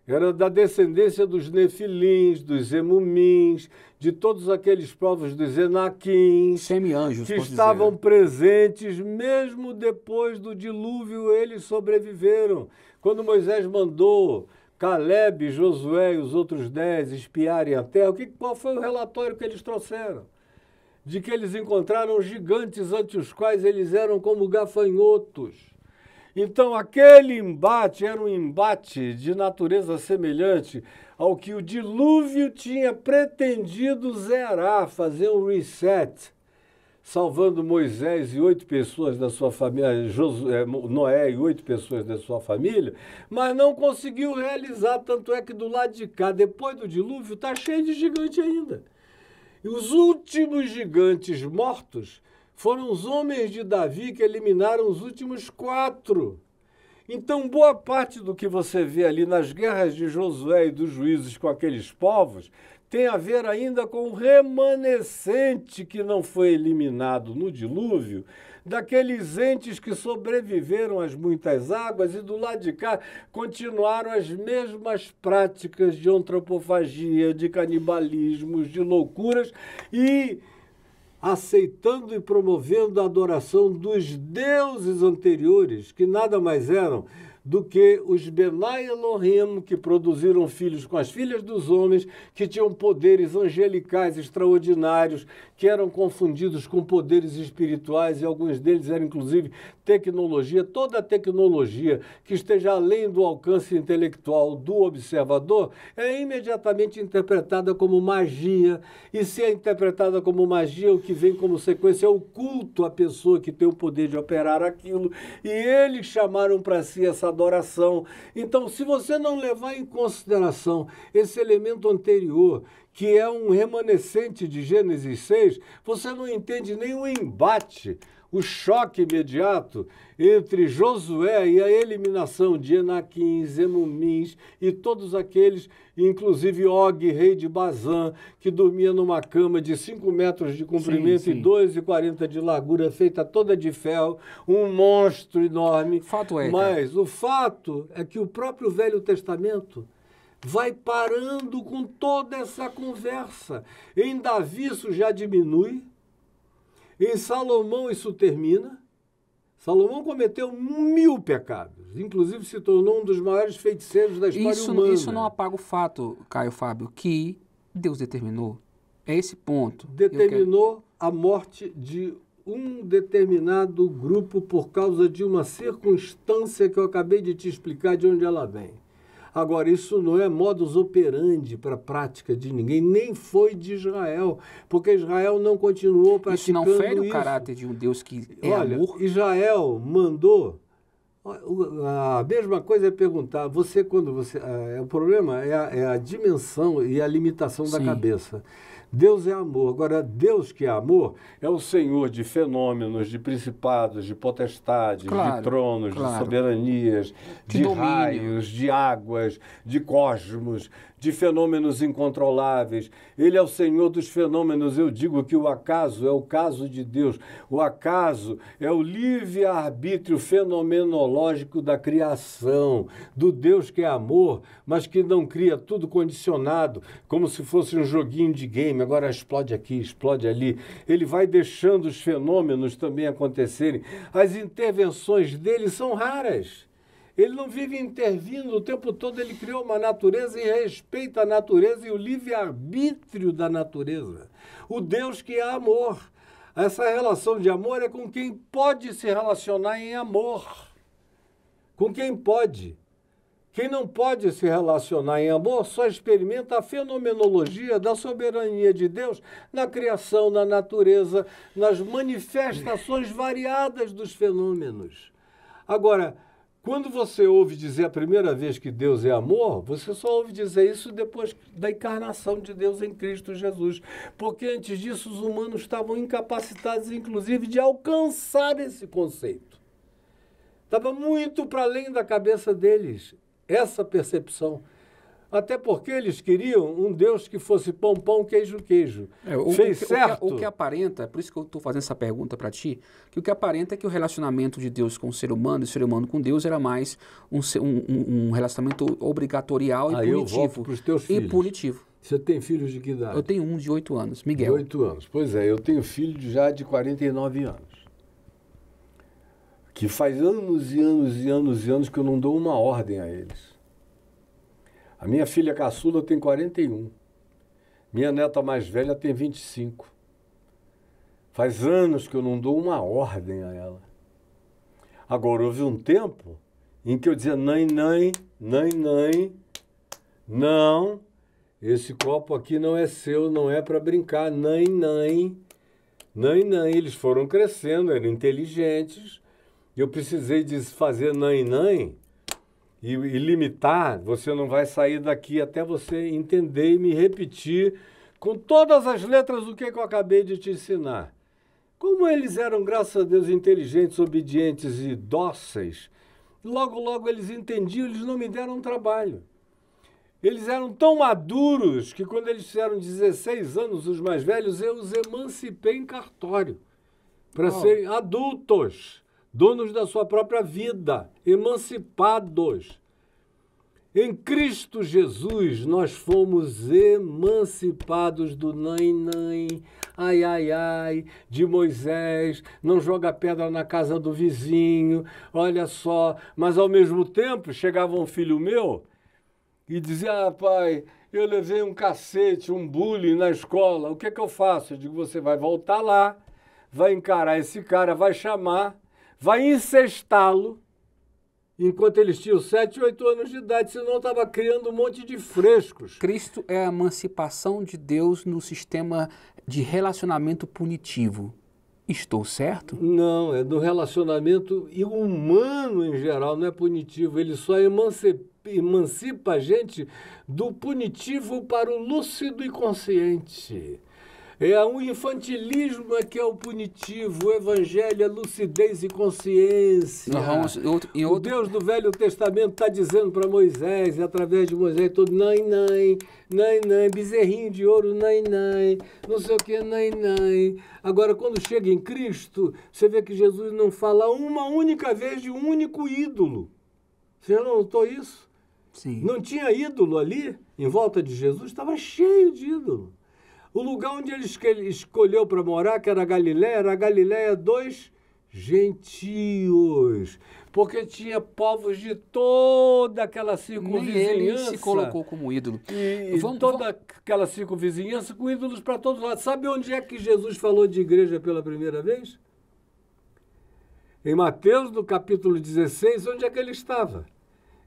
era da descendência dos Nefilins, dos Emumins, de todos aqueles povos dos Enaquins. Semi-anjos, Que estavam dizer. presentes mesmo depois do dilúvio, eles sobreviveram. Quando Moisés mandou Caleb, Josué e os outros dez espiarem a terra, o que, qual foi o relatório que eles trouxeram? De que eles encontraram gigantes ante os quais eles eram como gafanhotos. Então, aquele embate era um embate de natureza semelhante ao que o dilúvio tinha pretendido zerar, fazer um reset, salvando Moisés e oito pessoas da sua família, Josué, eh, Noé e oito pessoas da sua família, mas não conseguiu realizar. Tanto é que do lado de cá, depois do dilúvio, está cheio de gigante ainda. E os últimos gigantes mortos foram os homens de Davi que eliminaram os últimos quatro. Então, boa parte do que você vê ali nas guerras de Josué e dos juízes com aqueles povos tem a ver ainda com o remanescente que não foi eliminado no dilúvio, daqueles entes que sobreviveram às muitas águas e do lado de cá continuaram as mesmas práticas de antropofagia, de canibalismos, de loucuras e aceitando e promovendo a adoração dos deuses anteriores, que nada mais eram do que os Benai Elohim, que produziram filhos com as filhas dos homens, que tinham poderes angelicais extraordinários, que eram confundidos com poderes espirituais e alguns deles eram inclusive tecnologia, toda tecnologia que esteja além do alcance intelectual do observador é imediatamente interpretada como magia. E se é interpretada como magia, o que vem como sequência é o culto à pessoa que tem o poder de operar aquilo. E eles chamaram para si essa adoração. Então, se você não levar em consideração esse elemento anterior, que é um remanescente de Gênesis 6, você não entende nem o embate, o choque imediato entre Josué e a eliminação de Enaquim, Zemumins e todos aqueles, inclusive Og, rei de Bazã, que dormia numa cama de 5 metros de comprimento sim, sim. e 2,40 de largura, feita toda de ferro, um monstro enorme. Fato é. Mas o fato é que o próprio Velho Testamento vai parando com toda essa conversa. Em Davi isso já diminui, em Salomão isso termina. Salomão cometeu mil pecados, inclusive se tornou um dos maiores feiticeiros da história isso, humana. Isso não apaga o fato, Caio Fábio, que Deus determinou. É esse ponto. Determinou a morte de um determinado grupo por causa de uma circunstância que eu acabei de te explicar de onde ela vem. Agora, isso não é modus operandi para a prática de ninguém, nem foi de Israel, porque Israel não continuou praticando isso. não fere isso. o caráter de um Deus que é Olha, amor. Israel mandou a mesma coisa é perguntar, você quando você. É, o problema é a, é a dimensão e a limitação Sim. da cabeça. Deus é amor. Agora, Deus que é amor é o Senhor de fenômenos, de principados, de potestades, claro, de tronos, claro. de soberanias, de, de raios, de águas, de cosmos, de fenômenos incontroláveis. Ele é o Senhor dos fenômenos. Eu digo que o acaso é o caso de Deus. O acaso é o livre-arbítrio fenomenológico da criação, do Deus que é amor, mas que não cria tudo condicionado, como se fosse um joguinho de game. Agora explode aqui, explode ali. Ele vai deixando os fenômenos também acontecerem. As intervenções dele são raras. Ele não vive intervindo o tempo todo, ele criou uma natureza e respeita a natureza e o livre-arbítrio da natureza. O Deus que é amor. Essa relação de amor é com quem pode se relacionar em amor. Com quem pode. Quem não pode se relacionar em amor só experimenta a fenomenologia da soberania de Deus na criação, na natureza, nas manifestações variadas dos fenômenos. Agora, quando você ouve dizer a primeira vez que Deus é amor, você só ouve dizer isso depois da encarnação de Deus em Cristo Jesus. Porque antes disso, os humanos estavam incapacitados, inclusive, de alcançar esse conceito. Estava muito para além da cabeça deles essa percepção. Até porque eles queriam um Deus que fosse pão, pão, queijo, queijo. É, o, Fez o, certo. O que, o que aparenta, é por isso que eu estou fazendo essa pergunta para ti, que o que aparenta é que o relacionamento de Deus com o ser humano e o ser humano com Deus era mais um, um, um relacionamento obrigatorial e Aí ah, punitivo. e filhos. punitivo. Você tem filhos de que idade? Eu tenho um de 8 anos, Miguel. De 8 anos. Pois é, eu tenho filho já de 49 anos. Que faz anos e anos e anos e anos que eu não dou uma ordem a eles. A minha filha caçula tem 41. Minha neta mais velha tem 25. Faz anos que eu não dou uma ordem a ela. Agora, houve um tempo em que eu dizia: nem nem, nem não, não, esse copo aqui não é seu, não é para brincar, nem nem, nem nem. Eles foram crescendo, eram inteligentes. Eu precisei de fazer nem e, e limitar, você não vai sair daqui até você entender e me repetir com todas as letras o que, é que eu acabei de te ensinar. Como eles eram, graças a Deus, inteligentes, obedientes e dóceis, logo, logo eles entendiam, eles não me deram trabalho. Eles eram tão maduros que quando eles fizeram 16 anos, os mais velhos, eu os emancipei em cartório para oh. serem adultos donos da sua própria vida, emancipados. Em Cristo Jesus nós fomos emancipados do nãe-nãe, ai ai ai, de Moisés, não joga pedra na casa do vizinho, olha só. Mas ao mesmo tempo chegava um filho meu e dizia: ah, pai, eu levei um cacete, um bullying na escola, o que é que eu faço? Eu digo: você vai voltar lá, vai encarar esse cara, vai chamar vai incestá-lo enquanto eles tinham 7, 8 anos de idade, senão estava criando um monte de frescos. Cristo é a emancipação de Deus no sistema de relacionamento punitivo. Estou certo? Não, é do relacionamento humano em geral, não é punitivo. Ele só emancipa, emancipa a gente do punitivo para o lúcido e consciente. É um infantilismo é que é o punitivo, o evangelho é lucidez e consciência. Uhum, outro, em outro... O Deus do Velho Testamento está dizendo para Moisés, e através de Moisés, todo nai, nai, nai, nai, bezerrinho de ouro, nai, nai, não sei o que, nai, nai. Agora, quando chega em Cristo, você vê que Jesus não fala uma única vez de um único ídolo. Você já notou isso? Sim. Não tinha ídolo ali, em volta de Jesus, estava cheio de ídolo. O lugar onde ele escolheu para morar, que era Galiléia, era a Galiléia dos gentios, porque tinha povos de toda aquela circunvizinhança. Nem ele se colocou como ídolo. E, vamos, toda vamos... aquela circunvizinhança com ídolos para todos lados. Sabe onde é que Jesus falou de igreja pela primeira vez? Em Mateus, no capítulo 16, onde é que ele estava?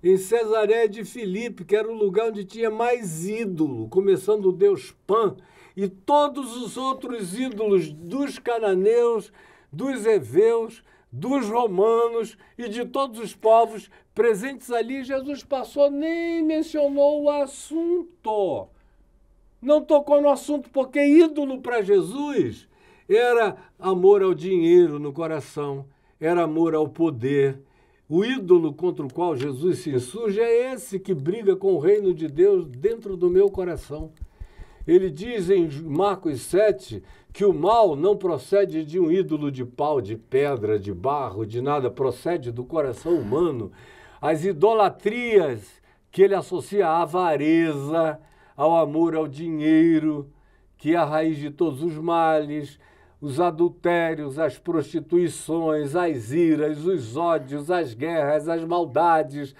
Em Cesareia de Filipe, que era o lugar onde tinha mais ídolo, começando o deus Pan, e todos os outros ídolos dos cananeus, dos heveus, dos romanos e de todos os povos presentes ali, Jesus passou, nem mencionou o assunto. Não tocou no assunto, porque ídolo para Jesus era amor ao dinheiro no coração, era amor ao poder. O ídolo contra o qual Jesus se insurge é esse que briga com o reino de Deus dentro do meu coração. Ele diz em Marcos 7 que o mal não procede de um ídolo de pau, de pedra, de barro, de nada, procede do coração humano. As idolatrias que ele associa à avareza, ao amor ao dinheiro, que é a raiz de todos os males, os adultérios, as prostituições, as iras, os ódios, as guerras, as maldades,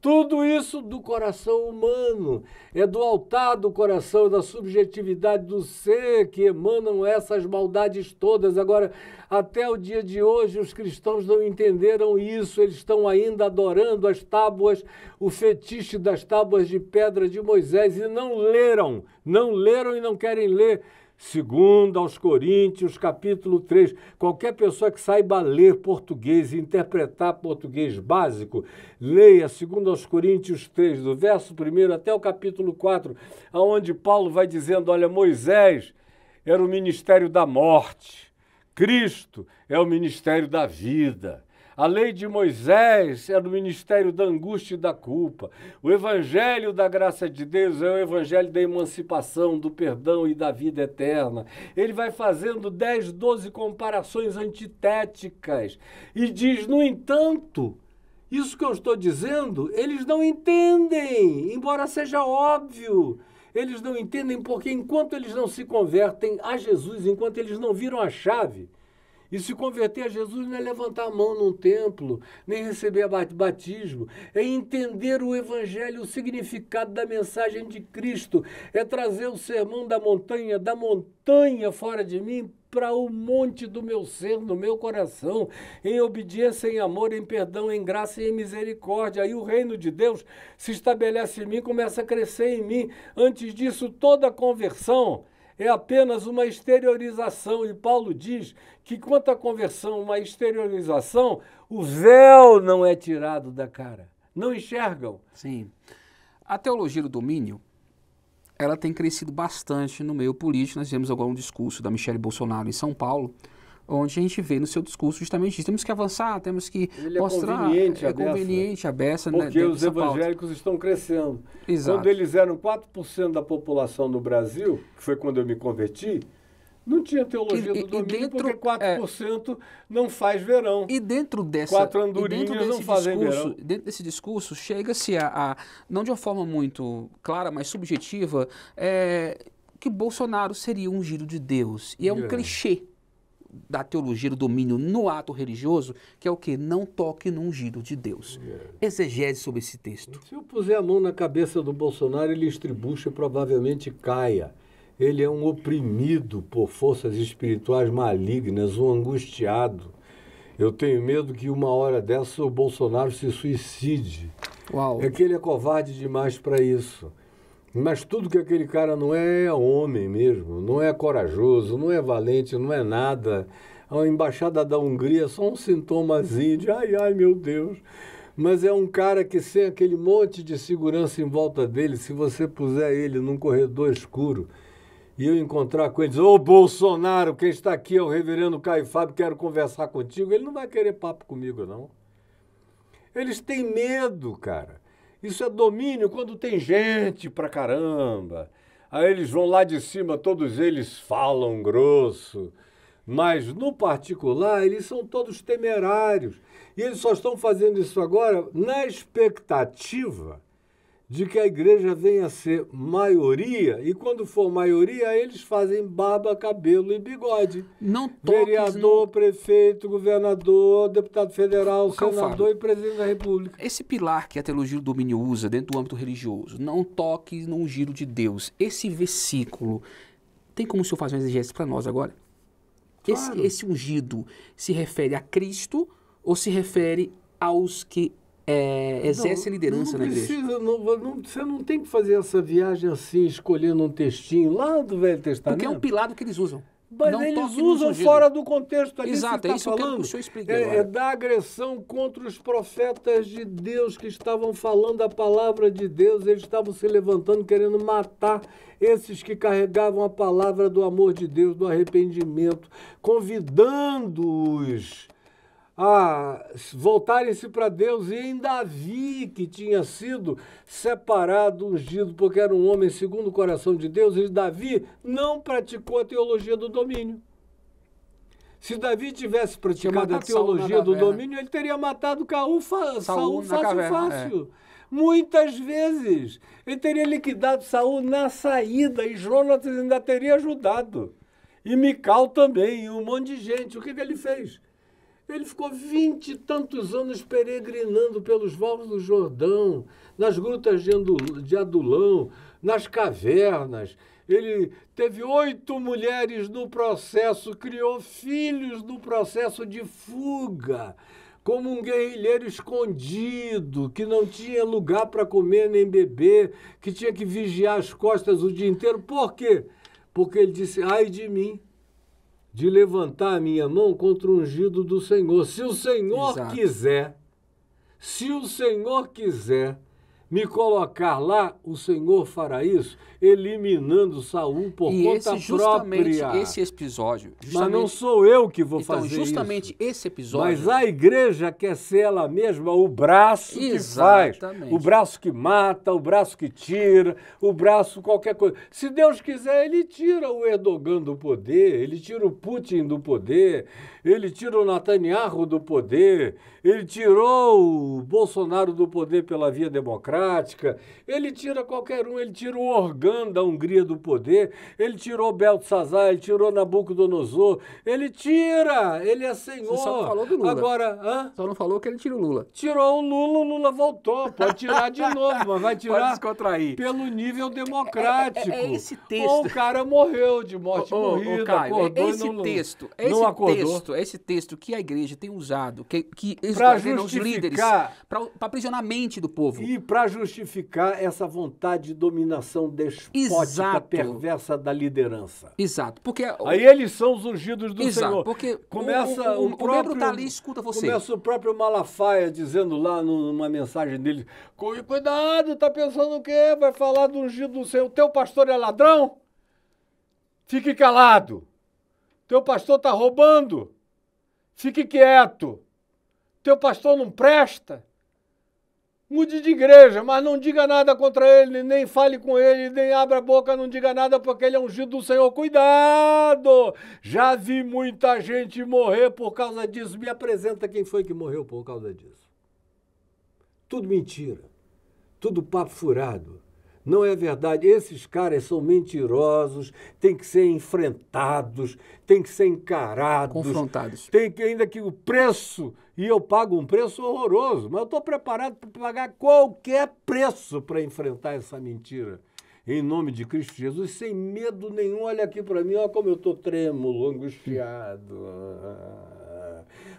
tudo isso do coração humano, é do altar do coração, é da subjetividade do ser que emanam essas maldades todas. Agora, até o dia de hoje, os cristãos não entenderam isso, eles estão ainda adorando as tábuas, o fetiche das tábuas de pedra de Moisés, e não leram, não leram e não querem ler Segundo aos Coríntios, capítulo 3. Qualquer pessoa que saiba ler português e interpretar português básico, leia segundo aos Coríntios 3, do verso 1 até o capítulo 4, aonde Paulo vai dizendo, olha, Moisés era o ministério da morte. Cristo é o ministério da vida. A lei de Moisés é do ministério da angústia e da culpa. O evangelho da graça de Deus é o evangelho da emancipação, do perdão e da vida eterna. Ele vai fazendo 10, 12 comparações antitéticas e diz, no entanto, isso que eu estou dizendo, eles não entendem, embora seja óbvio. Eles não entendem porque enquanto eles não se convertem a Jesus, enquanto eles não viram a chave, e se converter a Jesus não é levantar a mão num templo, nem receber batismo, é entender o Evangelho, o significado da mensagem de Cristo, é trazer o sermão da montanha, da montanha fora de mim, para o monte do meu ser, no meu coração, em obediência, em amor, em perdão, em graça e em misericórdia. Aí o reino de Deus se estabelece em mim, começa a crescer em mim. Antes disso, toda conversão é apenas uma exteriorização, e Paulo diz que, quanto à conversão, uma exteriorização, o véu não é tirado da cara. Não enxergam. Sim. A teologia do domínio ela tem crescido bastante no meio político. Nós vemos agora um discurso da Michelle Bolsonaro em São Paulo, onde a gente vê no seu discurso justamente isso. Temos que avançar, temos que Ele é mostrar. É conveniente, é a conveniente a beça. Né, porque né, os evangélicos pauta. estão crescendo. Exato. Quando eles eram 4% da população no Brasil, que foi quando eu me converti, não tinha teologia e, do domingo e dentro, porque 4% é, não faz verão. E dentro dessa... Quatro andorinhas não fazem verão. Dentro desse discurso, chega-se a, a, não de uma forma muito clara, mas subjetiva, é, que Bolsonaro seria um giro de Deus. E é um é. clichê da teologia do domínio no ato religioso, que é o que? Não toque no ungido de Deus. É. Exegese sobre esse texto. Se eu puser a mão na cabeça do Bolsonaro, ele estribucha e provavelmente caia. Ele é um oprimido por forças espirituais malignas, um angustiado. Eu tenho medo que uma hora dessa o Bolsonaro se suicide. Uau. É que ele é covarde demais para isso. Mas tudo que aquele cara não é, é homem mesmo, não é corajoso, não é valente, não é nada. A embaixada da Hungria é só um sintomazinho de ai, ai, meu Deus. Mas é um cara que sem aquele monte de segurança em volta dele, se você puser ele num corredor escuro e eu encontrar com ele, dizer, ô oh, Bolsonaro, quem está aqui é o reverendo Caio Fábio, quero conversar contigo, ele não vai querer papo comigo, não. Eles têm medo, cara. Isso é domínio quando tem gente pra caramba. Aí eles vão lá de cima, todos eles falam grosso. Mas no particular, eles são todos temerários. E eles só estão fazendo isso agora na expectativa de que a igreja venha a ser maioria, e quando for maioria, eles fazem barba, cabelo e bigode. Não toques Vereador, no... prefeito, governador, deputado federal, senador e presidente da república. Esse pilar que a teologia do domínio usa dentro do âmbito religioso, não toques no giro de Deus, esse versículo, tem como o senhor fazer um exegese para nós agora? Claro. Esse, esse ungido se refere a Cristo ou se refere aos que é, exerce não, liderança não na igreja. Não, não, você não tem que fazer essa viagem assim, escolhendo um textinho lá do Velho Testamento. Porque é um pilado que eles usam. Mas não eles usam fora do contexto ali Exato, é tá que é isso falando. que o senhor explica é, é, da agressão contra os profetas de Deus que estavam falando a palavra de Deus, eles estavam se levantando querendo matar esses que carregavam a palavra do amor de Deus, do arrependimento, convidando-os a voltarem-se para Deus. E em Davi, que tinha sido separado, ungido, porque era um homem segundo o coração de Deus, e Davi não praticou a teologia do domínio. Se Davi tivesse praticado a teologia do domínio, ele teria matado Caú, fa Saul, Saul fácil, caverna, é. fácil. É. Muitas vezes. Ele teria liquidado Saul na saída e Jonatas ainda teria ajudado. E Mical também, e um monte de gente. O que, que ele fez? Ele ficou vinte e tantos anos peregrinando pelos vales do Jordão, nas grutas de Adulão, nas cavernas. Ele teve oito mulheres no processo, criou filhos no processo de fuga, como um guerrilheiro escondido, que não tinha lugar para comer nem beber, que tinha que vigiar as costas o dia inteiro. Por quê? Porque ele disse: ai de mim, de levantar a minha mão contra o ungido do Senhor. Se o Senhor Exato. quiser, se o Senhor quiser me colocar lá, o Senhor fará isso eliminando Saul por e conta esse, justamente própria. Esse episódio. Justamente... Mas não sou eu que vou então, fazer justamente isso. Justamente esse episódio. Mas a igreja quer ser ela mesma o braço Exatamente. que faz, o braço que mata, o braço que tira, o braço qualquer coisa. Se Deus quiser, ele tira o Erdogan do poder, ele tira o Putin do poder, ele tira o Netanyahu do poder, ele tirou o Bolsonaro do poder pela via democrática, ele tira qualquer um, ele tira o organo tirando a Hungria do poder, ele tirou Beltzazar, ele tirou Nabucodonosor, ele tira, ele é senhor. Você só não falou do Lula. Agora, hã? Só não falou que ele tirou o Lula. Tirou o Lula, o Lula voltou, pode tirar de novo, mas vai [laughs] tirar pode pelo nível democrático. É, é, é, é esse texto. Ou o cara morreu de morte ô, morrida, Caio, é acordou esse não, texto, é não esse acordou. texto, esse texto que a igreja tem usado, que, que pra os líderes, para aprisionar a mente do povo. E para justificar essa vontade de dominação deixada despótica perversa da liderança. Exato. Porque Aí eles são os ungidos do Exato, Senhor. Porque começa o, o, o, o próprio, membro tá ali escuta você. Começa o próprio Malafaia dizendo lá numa mensagem dele: Cuidado, tá pensando o quê? Vai falar do ungido do Senhor. O teu pastor é ladrão? Fique calado. Teu pastor tá roubando? Fique quieto. Teu pastor não presta? mude de igreja, mas não diga nada contra ele, nem fale com ele, nem abra a boca, não diga nada, porque ele é ungido do Senhor. Cuidado! Já vi muita gente morrer por causa disso. Me apresenta quem foi que morreu por causa disso. Tudo mentira, tudo papo furado, não é verdade. Esses caras são mentirosos, têm que ser enfrentados, têm que ser encarados. Confrontados. Tem que, ainda que o preço, e eu pago um preço horroroso, mas eu estou preparado para pagar qualquer preço para enfrentar essa mentira. Em nome de Cristo Jesus, sem medo nenhum, olha aqui para mim, olha como eu estou trêmulo, angustiado.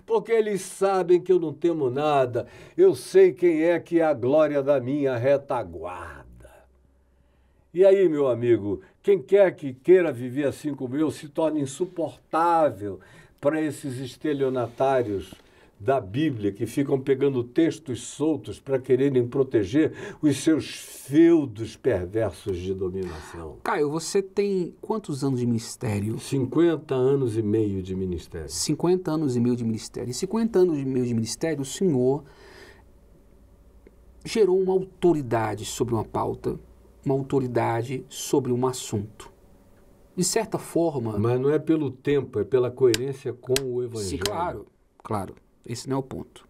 porque eles sabem que eu não temo nada. Eu sei quem é que é a glória da minha retaguarda. E aí, meu amigo, quem quer que queira viver assim como eu se torna insuportável para esses estelionatários da Bíblia que ficam pegando textos soltos para quererem proteger os seus feudos perversos de dominação. Caio, você tem quantos anos de ministério? 50 anos e meio de ministério. 50 anos e meio de ministério. Em 50 anos e meio de ministério, o senhor gerou uma autoridade sobre uma pauta uma autoridade sobre um assunto. De certa forma. Mas não é pelo tempo, é pela coerência com o Evangelho. Sim, claro, claro. Esse não é o ponto.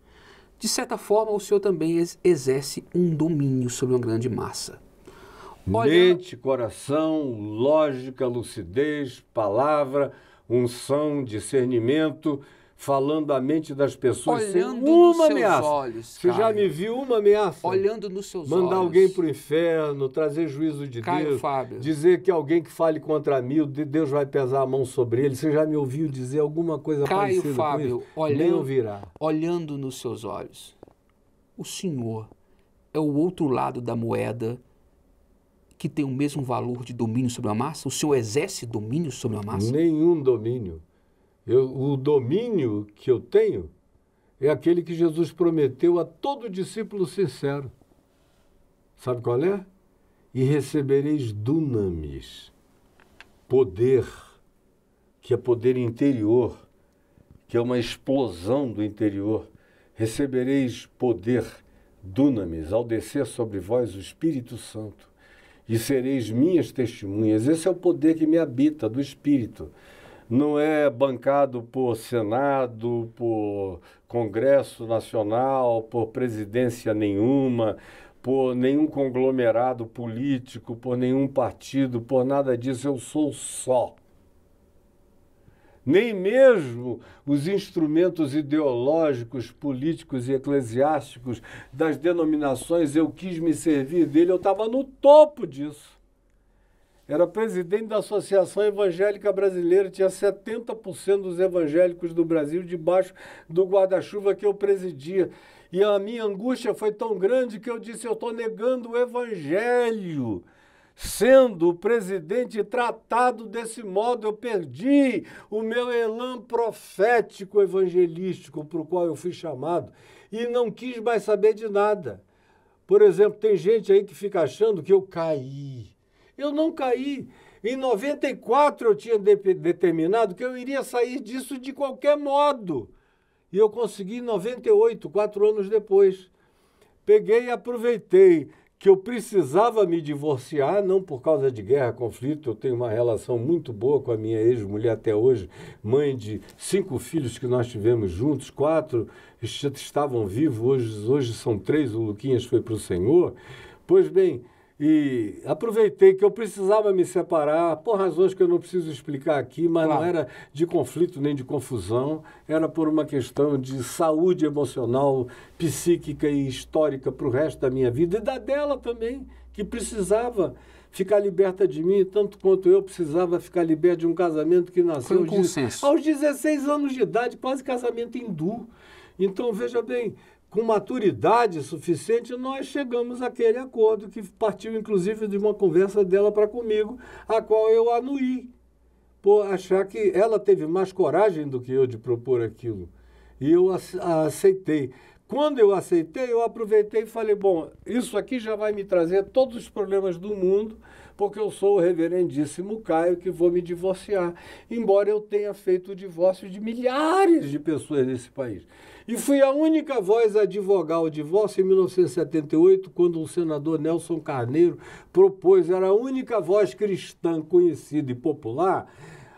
De certa forma, o Senhor também exerce um domínio sobre uma grande massa. Olha... Mente, coração, lógica, lucidez, palavra, unção, discernimento falando a mente das pessoas Olhando sem uma ameaça. Olhos, Você já me viu uma ameaça? Olhando nos seus Mandar olhos. Mandar alguém para o inferno, trazer juízo de Caio Deus. Fábio. Dizer que alguém que fale contra mim, Deus vai pesar a mão sobre ele. Você já me ouviu dizer alguma coisa Caio parecida Fábio, Olhando, Nem ouvirá. Olhando nos seus olhos. O Senhor é o outro lado da moeda que tem o mesmo valor de domínio sobre a massa? O Senhor exerce domínio sobre a massa? Nenhum domínio. Eu, o domínio que eu tenho é aquele que Jesus prometeu a todo discípulo sincero. Sabe qual é? E recebereis dunamis, poder, que é poder interior, que é uma explosão do interior. Recebereis poder, dunamis, ao descer sobre vós o Espírito Santo, e sereis minhas testemunhas. Esse é o poder que me habita, do Espírito não é bancado por Senado, por Congresso Nacional, por presidência nenhuma, por nenhum conglomerado político, por nenhum partido, por nada disso. Eu sou só. Nem mesmo os instrumentos ideológicos, políticos e eclesiásticos das denominações eu quis me servir dele, eu estava no topo disso. Era presidente da Associação Evangélica Brasileira, tinha 70% dos evangélicos do Brasil debaixo do guarda-chuva que eu presidia. E a minha angústia foi tão grande que eu disse: eu estou negando o evangelho sendo o presidente tratado desse modo, eu perdi o meu elan profético evangelístico para o qual eu fui chamado e não quis mais saber de nada. Por exemplo, tem gente aí que fica achando que eu caí, eu não caí. Em 94 eu tinha de determinado que eu iria sair disso de qualquer modo. E eu consegui em 98, quatro anos depois. Peguei e aproveitei que eu precisava me divorciar, não por causa de guerra, conflito, eu tenho uma relação muito boa com a minha ex-mulher até hoje, mãe de cinco filhos que nós tivemos juntos, quatro estavam vivos, hoje, hoje são três, o Luquinhas foi para o Senhor. Pois bem, e aproveitei que eu precisava me separar por razões que eu não preciso explicar aqui, mas claro. não era de conflito nem de confusão, era por uma questão de saúde emocional, psíquica e histórica para o resto da minha vida e da dela também, que precisava ficar liberta de mim, tanto quanto eu precisava ficar liberta de um casamento que nasceu um aos, aos 16 anos de idade, quase casamento hindu. Então, veja bem, com maturidade suficiente, nós chegamos àquele acordo que partiu, inclusive, de uma conversa dela para comigo, a qual eu anuí, por achar que ela teve mais coragem do que eu de propor aquilo. E eu aceitei. Quando eu aceitei, eu aproveitei e falei: bom, isso aqui já vai me trazer todos os problemas do mundo, porque eu sou o reverendíssimo Caio que vou me divorciar, embora eu tenha feito o divórcio de milhares de pessoas nesse país. E fui a única voz a advogar o divórcio em 1978, quando o senador Nelson Carneiro propôs, era a única voz cristã conhecida e popular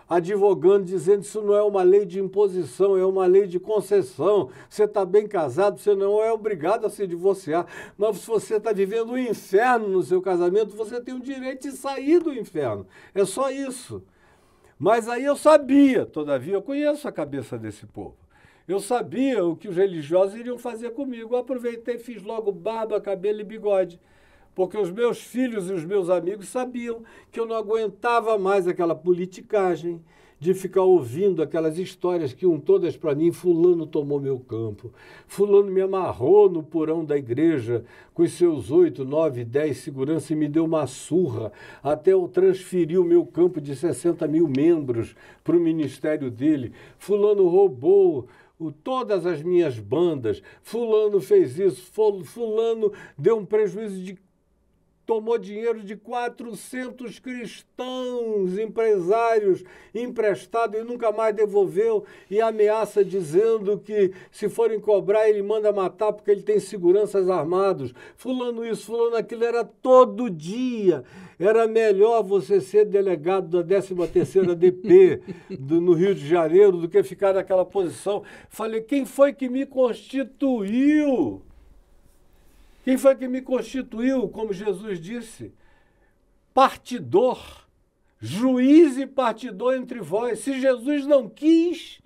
advogando, dizendo isso não é uma lei de imposição, é uma lei de concessão. Você está bem casado, você não é obrigado a se divorciar. Mas se você está vivendo um inferno no seu casamento, você tem o direito de sair do inferno. É só isso. Mas aí eu sabia, todavia, eu conheço a cabeça desse povo. Eu sabia o que os religiosos iriam fazer comigo. Eu aproveitei e fiz logo barba, cabelo e bigode. Porque os meus filhos e os meus amigos sabiam que eu não aguentava mais aquela politicagem de ficar ouvindo aquelas histórias que um todas para mim, fulano tomou meu campo, fulano me amarrou no porão da igreja com os seus oito, nove, dez segurança e me deu uma surra, até eu transferir o meu campo de 60 mil membros para o ministério dele, fulano roubou o, todas as minhas bandas. Fulano fez isso, fulano deu um prejuízo de tomou dinheiro de 400 cristãos, empresários, emprestado e nunca mais devolveu, e ameaça dizendo que se forem cobrar ele manda matar porque ele tem seguranças armados. Fulano isso, fulano aquilo, era todo dia. Era melhor você ser delegado da 13ª DP [laughs] do, no Rio de Janeiro do que ficar naquela posição. Falei, quem foi que me constituiu? Quem foi que me constituiu, como Jesus disse, partidor, juiz e partidor entre vós? Se Jesus não quis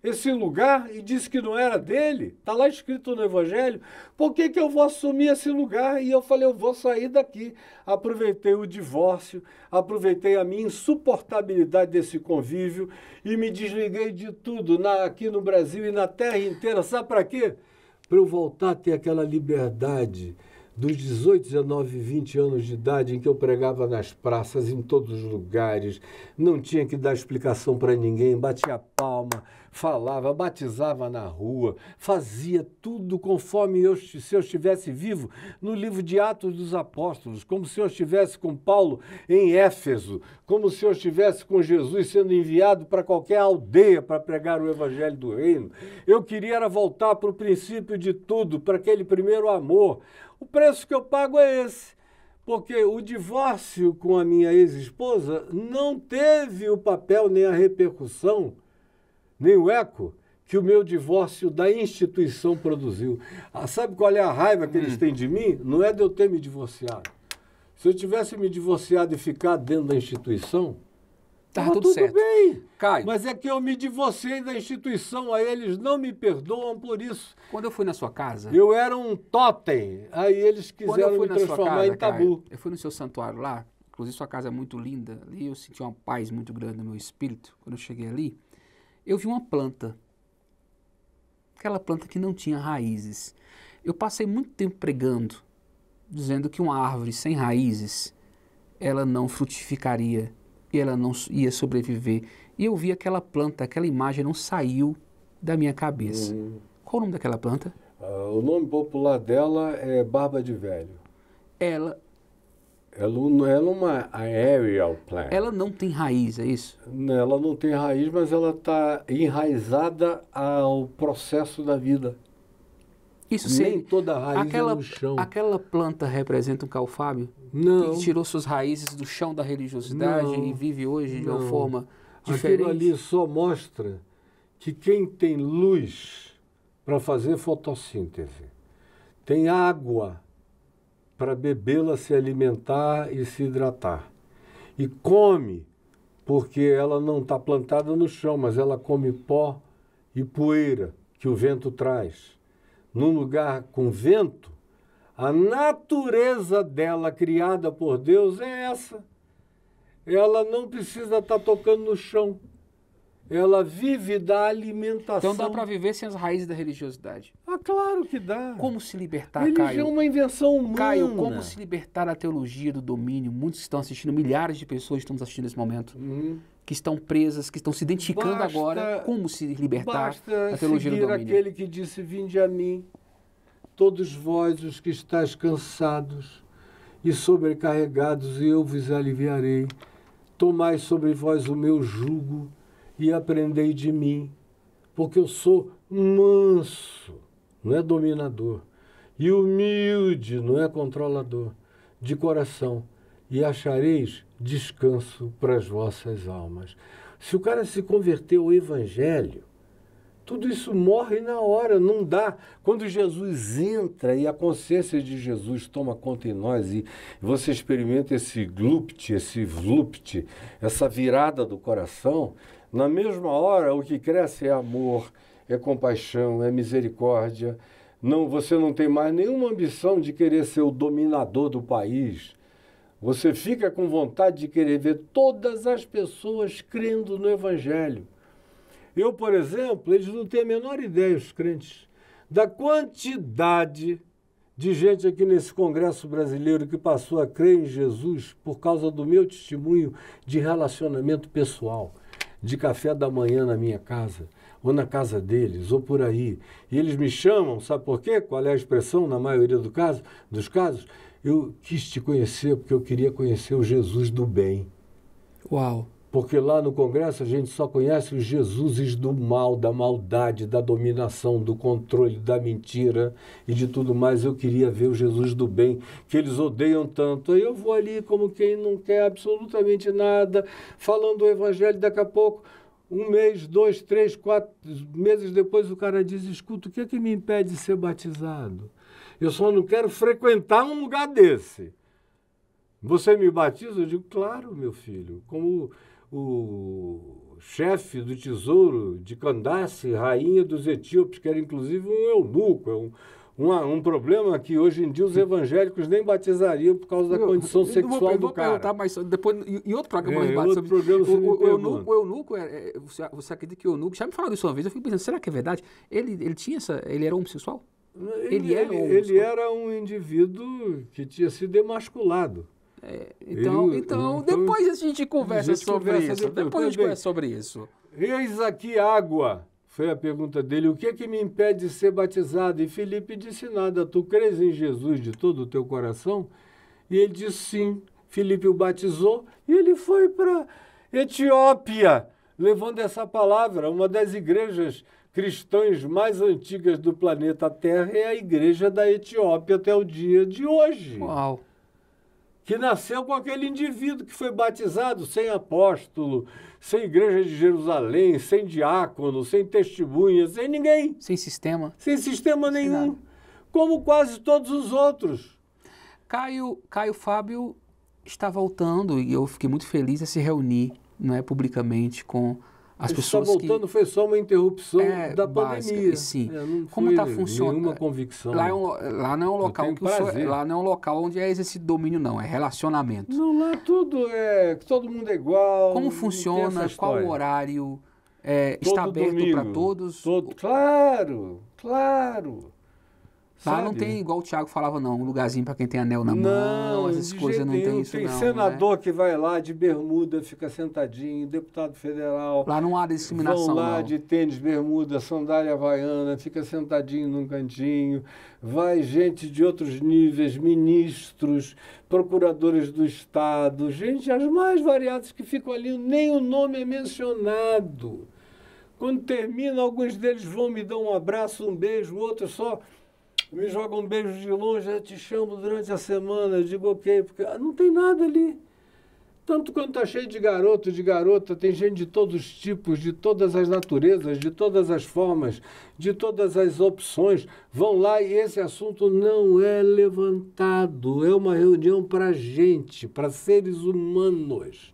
esse lugar e disse que não era dele, está lá escrito no Evangelho, por que, que eu vou assumir esse lugar? E eu falei, eu vou sair daqui. Aproveitei o divórcio, aproveitei a minha insuportabilidade desse convívio e me desliguei de tudo na, aqui no Brasil e na terra inteira. Sabe para quê? para eu voltar a ter aquela liberdade dos 18, 19, 20 anos de idade em que eu pregava nas praças, em todos os lugares, não tinha que dar explicação para ninguém, batia palma, falava, batizava na rua, fazia tudo conforme eu, se eu estivesse vivo no livro de Atos dos Apóstolos, como se eu estivesse com Paulo em Éfeso, como se eu estivesse com Jesus sendo enviado para qualquer aldeia para pregar o evangelho do reino. Eu queria era voltar para o princípio de tudo, para aquele primeiro amor. O preço que eu pago é esse porque o divórcio com a minha ex-esposa não teve o papel nem a repercussão nem o eco que o meu divórcio da instituição produziu. Ah, sabe qual é a raiva que eles hum. têm de mim? Não é de eu ter me divorciado. Se eu tivesse me divorciado e ficar dentro da instituição, tá tudo, tudo, certo. bem. Caio. Mas é que eu me divorciei da instituição, aí eles não me perdoam por isso. Quando eu fui na sua casa. Eu era um totem. Aí eles quiseram me transformar casa, em tabu. Caio, eu fui no seu santuário lá, inclusive sua casa é muito linda. Ali eu senti uma paz muito grande no meu espírito quando eu cheguei ali eu vi uma planta. Aquela planta que não tinha raízes. Eu passei muito tempo pregando, dizendo que uma árvore sem raízes, ela não frutificaria e ela não ia sobreviver. E eu vi aquela planta, aquela imagem não saiu da minha cabeça. Hum. Qual o nome daquela planta? Uh, o nome popular dela é Barba de Velho. Ela ela não é uma aerial plant. Ela não tem raiz, é isso? Ela não tem raiz, mas ela está enraizada ao processo da vida. Isso sim. Nem toda a raiz aquela, é no chão. Aquela planta representa um calfábio? Não. Que tirou suas raízes do chão da religiosidade não, e vive hoje não. de uma forma diferente. Aquilo ali só mostra que quem tem luz para fazer fotossíntese, tem água para bebê-la se alimentar e se hidratar. E come, porque ela não está plantada no chão, mas ela come pó e poeira que o vento traz. Num lugar com vento, a natureza dela, criada por Deus, é essa. Ela não precisa estar tá tocando no chão. Ela vive da alimentação. Então dá para viver sem as raízes da religiosidade. Ah, claro que dá. Como se libertar, Religião Caio? Religião é uma invenção humana. Caio, como se libertar da teologia do domínio? Muitos estão assistindo, milhares de pessoas estão assistindo nesse momento, uhum. que estão presas, que estão se identificando basta, agora. Como se libertar da teologia do domínio? Basta aquele que disse, vinde a mim, todos vós os que estáis cansados e sobrecarregados, e eu vos aliviarei. Tomai sobre vós o meu jugo e aprendei de mim, porque eu sou manso, não é dominador, e humilde, não é controlador, de coração, e achareis descanso para as vossas almas. Se o cara se converteu ao evangelho, tudo isso morre na hora, não dá. Quando Jesus entra e a consciência de Jesus toma conta em nós e você experimenta esse glupt, esse vlupt, essa virada do coração, na mesma hora, o que cresce é amor, é compaixão, é misericórdia. Não, você não tem mais nenhuma ambição de querer ser o dominador do país. Você fica com vontade de querer ver todas as pessoas crendo no Evangelho. Eu, por exemplo, eles não têm a menor ideia, os crentes, da quantidade de gente aqui nesse Congresso brasileiro que passou a crer em Jesus por causa do meu testemunho de relacionamento pessoal de café da manhã na minha casa, ou na casa deles, ou por aí. E eles me chamam, sabe por quê? Qual é a expressão, na maioria do caso, dos casos? Eu quis te conhecer porque eu queria conhecer o Jesus do bem. Uau! Porque lá no Congresso a gente só conhece os Jesuses do mal, da maldade, da dominação, do controle, da mentira e de tudo mais. Eu queria ver o Jesus do bem, que eles odeiam tanto. Aí eu vou ali como quem não quer absolutamente nada, falando o Evangelho. Daqui a pouco, um mês, dois, três, quatro meses depois, o cara diz: Escuta, o que é que me impede de ser batizado? Eu só não quero frequentar um lugar desse. Você me batiza? Eu digo: Claro, meu filho. Como o chefe do tesouro de Candace, rainha dos etíopes, que era inclusive um eunuco, é um, uma, um problema que hoje em dia os evangélicos nem batizariam por causa da condição eu sexual vou, eu do vou cara. Perguntar, mas depois, em outro programa, é, outro sobre, programa sobre o, o, eunuco, o eunuco é, é, você, você acredita que o eunuco, já me falaram isso uma vez, eu fico pensando, será que é verdade? Ele, ele tinha essa, ele era homossexual? Ele, ele, era, homossexual. ele era um indivíduo que tinha sido emasculado. É, então, então, então, depois a gente conversa a gente sobre conversa, isso. Depois a gente conversa sobre isso. Eis aqui água. Foi a pergunta dele: o que é que me impede de ser batizado? E Felipe disse: nada, tu crês em Jesus de todo o teu coração? E ele disse: sim. Felipe o batizou e ele foi para Etiópia, levando essa palavra. Uma das igrejas cristãs mais antigas do planeta Terra é a igreja da Etiópia até o dia de hoje. Uau! que nasceu com aquele indivíduo que foi batizado sem apóstolo, sem igreja de Jerusalém, sem diácono, sem testemunha, sem ninguém. Sem sistema. Sem sistema nenhum. Sem como quase todos os outros. Caio, Caio Fábio está voltando e eu fiquei muito feliz a se reunir não é, publicamente com as tá pessoas está voltando que... foi só uma interrupção é, da básica, pandemia. Sim. É, Como está funcionando? Nenhuma convicção. Lá, é um, lá não é um local que senhor, lá não é um local onde é exercido domínio não, é relacionamento. Não, lá tudo é todo mundo é igual. Como funciona? Qual o horário? É, está aberto para todos? Todo, claro, claro. Lá não tem, igual o Thiago falava, não, um lugarzinho para quem tem anel na não, mão, essas coisas não tem isso tem não. Tem senador né? que vai lá de bermuda, fica sentadinho, deputado federal. Lá não há discriminação Vão lá não. de tênis, bermuda, sandália havaiana, fica sentadinho num cantinho. Vai gente de outros níveis, ministros, procuradores do Estado, gente as mais variadas que ficam ali, nem o nome é mencionado. Quando termina, alguns deles vão me dar um abraço, um beijo, outro só me joga um beijo de longe, eu te chamo durante a semana, eu digo ok, porque ah, não tem nada ali. Tanto quanto está cheio de garoto, de garota, tem gente de todos os tipos, de todas as naturezas, de todas as formas, de todas as opções. Vão lá e esse assunto não é levantado. É uma reunião para gente, para seres humanos.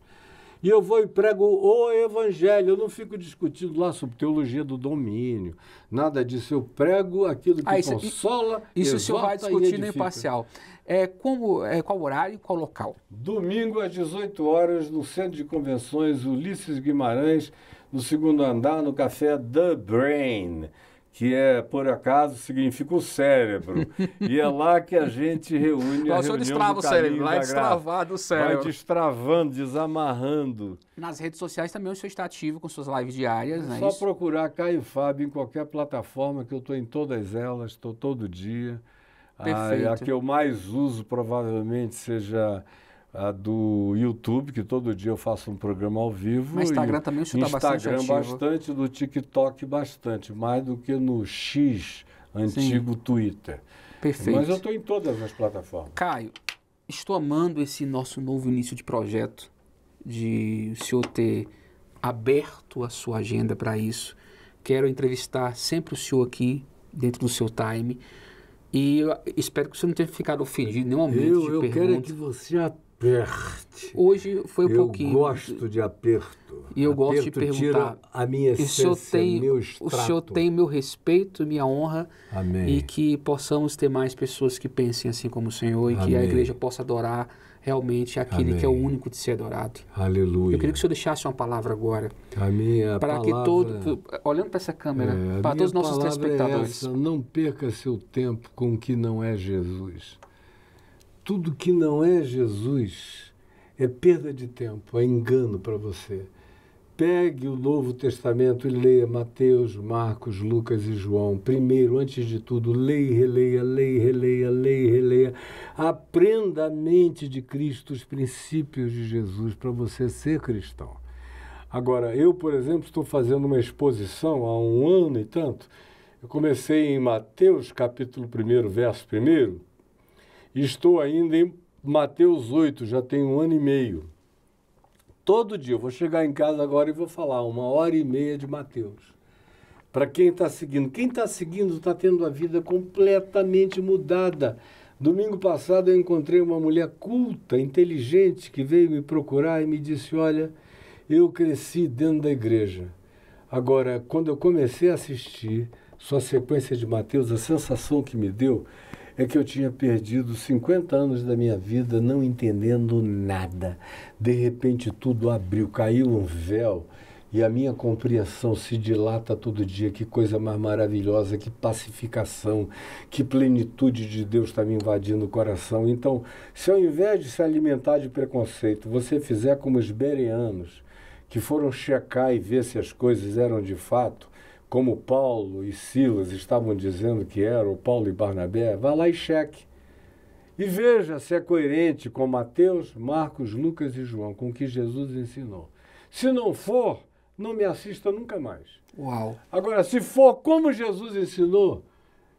E eu vou e prego o evangelho. Eu não fico discutindo lá sobre teologia do domínio, nada disso. Eu prego aquilo que ah, isso, é- consola. Isso, isso o senhor vai discutir no imparcial. É, como, é, qual horário e qual local? Domingo às 18 horas, no Centro de Convenções Ulisses Guimarães, no segundo andar, no café The Brain que é, por acaso, significa o cérebro. [laughs] e é lá que a gente reúne Nossa, a reunião destrava do o cérebro, lá é destravado o cérebro. Vai destravando, desamarrando. Nas redes sociais também o senhor está ativo com suas lives diárias, né? Só isso? procurar Caio Fábio em qualquer plataforma, que eu estou em todas elas, estou todo dia. Ah, Perfeito. a que eu mais uso provavelmente seja a do YouTube, que todo dia eu faço um programa ao vivo. No Instagram também o Instagram tá bastante Instagram bastante, do TikTok bastante, mais do que no X, antigo Sim. Twitter. Perfeito. Mas eu estou em todas as plataformas. Caio, estou amando esse nosso novo início de projeto, de o senhor ter aberto a sua agenda para isso. Quero entrevistar sempre o senhor aqui, dentro do seu time. E eu espero que você não tenha ficado ofendido em nenhum momento. Eu, eu quero é que você aperte. Hoje foi um eu pouquinho. Eu gosto de aperto. E eu aperto, gosto de perguntar. A minha essência, o senhor tem, meu O senhor tem meu respeito, minha honra. Amém. E que possamos ter mais pessoas que pensem assim como o senhor e Amém. que a igreja possa adorar realmente aquele Amém. que é o único de ser adorado. Aleluia. Eu queria que o senhor deixasse uma palavra agora. A minha para palavra... que todo, olhando para essa câmera, é, para todos os nossos é telespectadores. É essa, não perca seu tempo com o que não é Jesus tudo que não é Jesus é perda de tempo, é engano para você. Pegue o Novo Testamento e leia Mateus, Marcos, Lucas e João. Primeiro, antes de tudo, leia e releia, leia e releia, leia e releia. Aprenda a mente de Cristo, os princípios de Jesus para você ser cristão. Agora, eu, por exemplo, estou fazendo uma exposição há um ano e tanto. Eu comecei em Mateus, capítulo 1, verso 1 Estou ainda em Mateus 8, já tem um ano e meio. Todo dia, eu vou chegar em casa agora e vou falar uma hora e meia de Mateus. Para quem está seguindo, quem está seguindo está tendo a vida completamente mudada. Domingo passado eu encontrei uma mulher culta, inteligente, que veio me procurar e me disse: Olha, eu cresci dentro da igreja. Agora, quando eu comecei a assistir sua sequência de Mateus, a sensação que me deu é que eu tinha perdido 50 anos da minha vida não entendendo nada. De repente tudo abriu, caiu um véu e a minha compreensão se dilata todo dia. Que coisa mais maravilhosa, que pacificação, que plenitude de Deus está me invadindo o coração. Então, se ao invés de se alimentar de preconceito, você fizer como os bereanos, que foram checar e ver se as coisas eram de fato, como Paulo e Silas estavam dizendo que era, ou Paulo e Barnabé, vá lá e cheque. E veja se é coerente com Mateus, Marcos, Lucas e João, com o que Jesus ensinou. Se não for, não me assista nunca mais. Uau! Agora, se for como Jesus ensinou,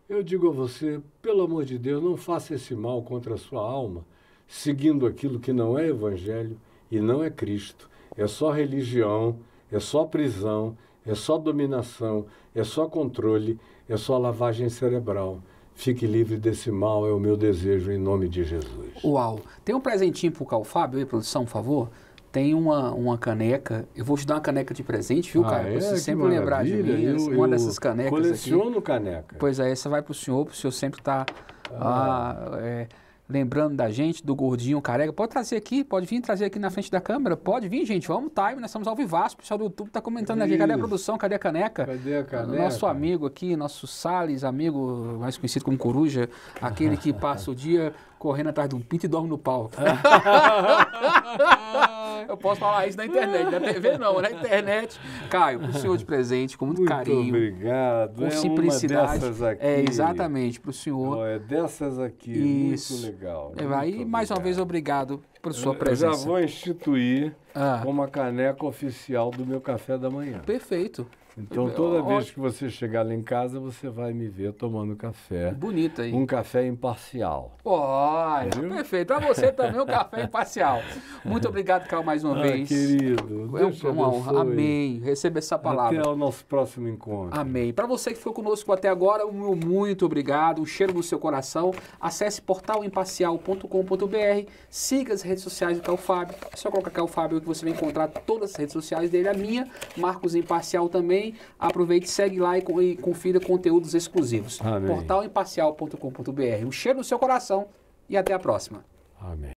eu digo a você, pelo amor de Deus, não faça esse mal contra a sua alma, seguindo aquilo que não é evangelho e não é Cristo. É só religião, é só prisão, é só dominação, é só controle, é só lavagem cerebral. Fique livre desse mal, é o meu desejo, em nome de Jesus. Uau! Tem um presentinho pro o Fábio aí, produção, por favor? Tem uma, uma caneca. Eu vou te dar uma caneca de presente, viu, ah, cara? É? Você sempre lembrar de mim, eu, assim, uma eu dessas canecas. Coleciono aqui. caneca. Pois é, essa vai pro senhor, pro senhor sempre tá. Ah. Ah, é, lembrando da gente, do gordinho careca. Pode trazer aqui, pode vir trazer aqui na frente da câmera. Pode vir, gente. Vamos, time. Nós estamos ao vivasso. O pessoal do YouTube está comentando Isso. aqui. Cadê a produção? Cadê a caneca? Cadê a caneca? Nosso amigo aqui, nosso Sales, amigo mais conhecido como Coruja, aquele que passa o dia correndo atrás de um pinto e dorme no pau. [laughs] Ah. eu posso falar isso na internet, na TV não, na internet. Caio, para o senhor de presente, com muito, muito carinho. obrigado. Com é simplicidade. dessas aqui. É, exatamente, para o senhor. Oh, é dessas aqui, isso. muito legal. É, muito e mais uma vez, obrigado por sua presença. Eu já vou instituir ah. uma caneca oficial do meu café da manhã. Perfeito. Então é toda Ótimo. vez que você chegar lá em casa, você vai me ver tomando café. Bonito aí. Um café imparcial. Olha, é perfeito. Para você também um café imparcial. Muito obrigado, Carl, mais uma ah, vez. Querido, Deus é uma honra. Amém. Receba essa palavra. Até o nosso próximo encontro. Amém. Para você que ficou conosco até agora, um muito obrigado. O cheiro no seu coração. Acesse portalimparcial.com.br, siga as redes sociais do Carl Fábio. É só colocar Carl Fábio que você vai encontrar todas as redes sociais dele. A minha, Marcos Imparcial também também. Aproveite, segue lá e, e confira conteúdos exclusivos. Portalimparcial.com.br. Um cheiro no seu coração e até a próxima. Amém.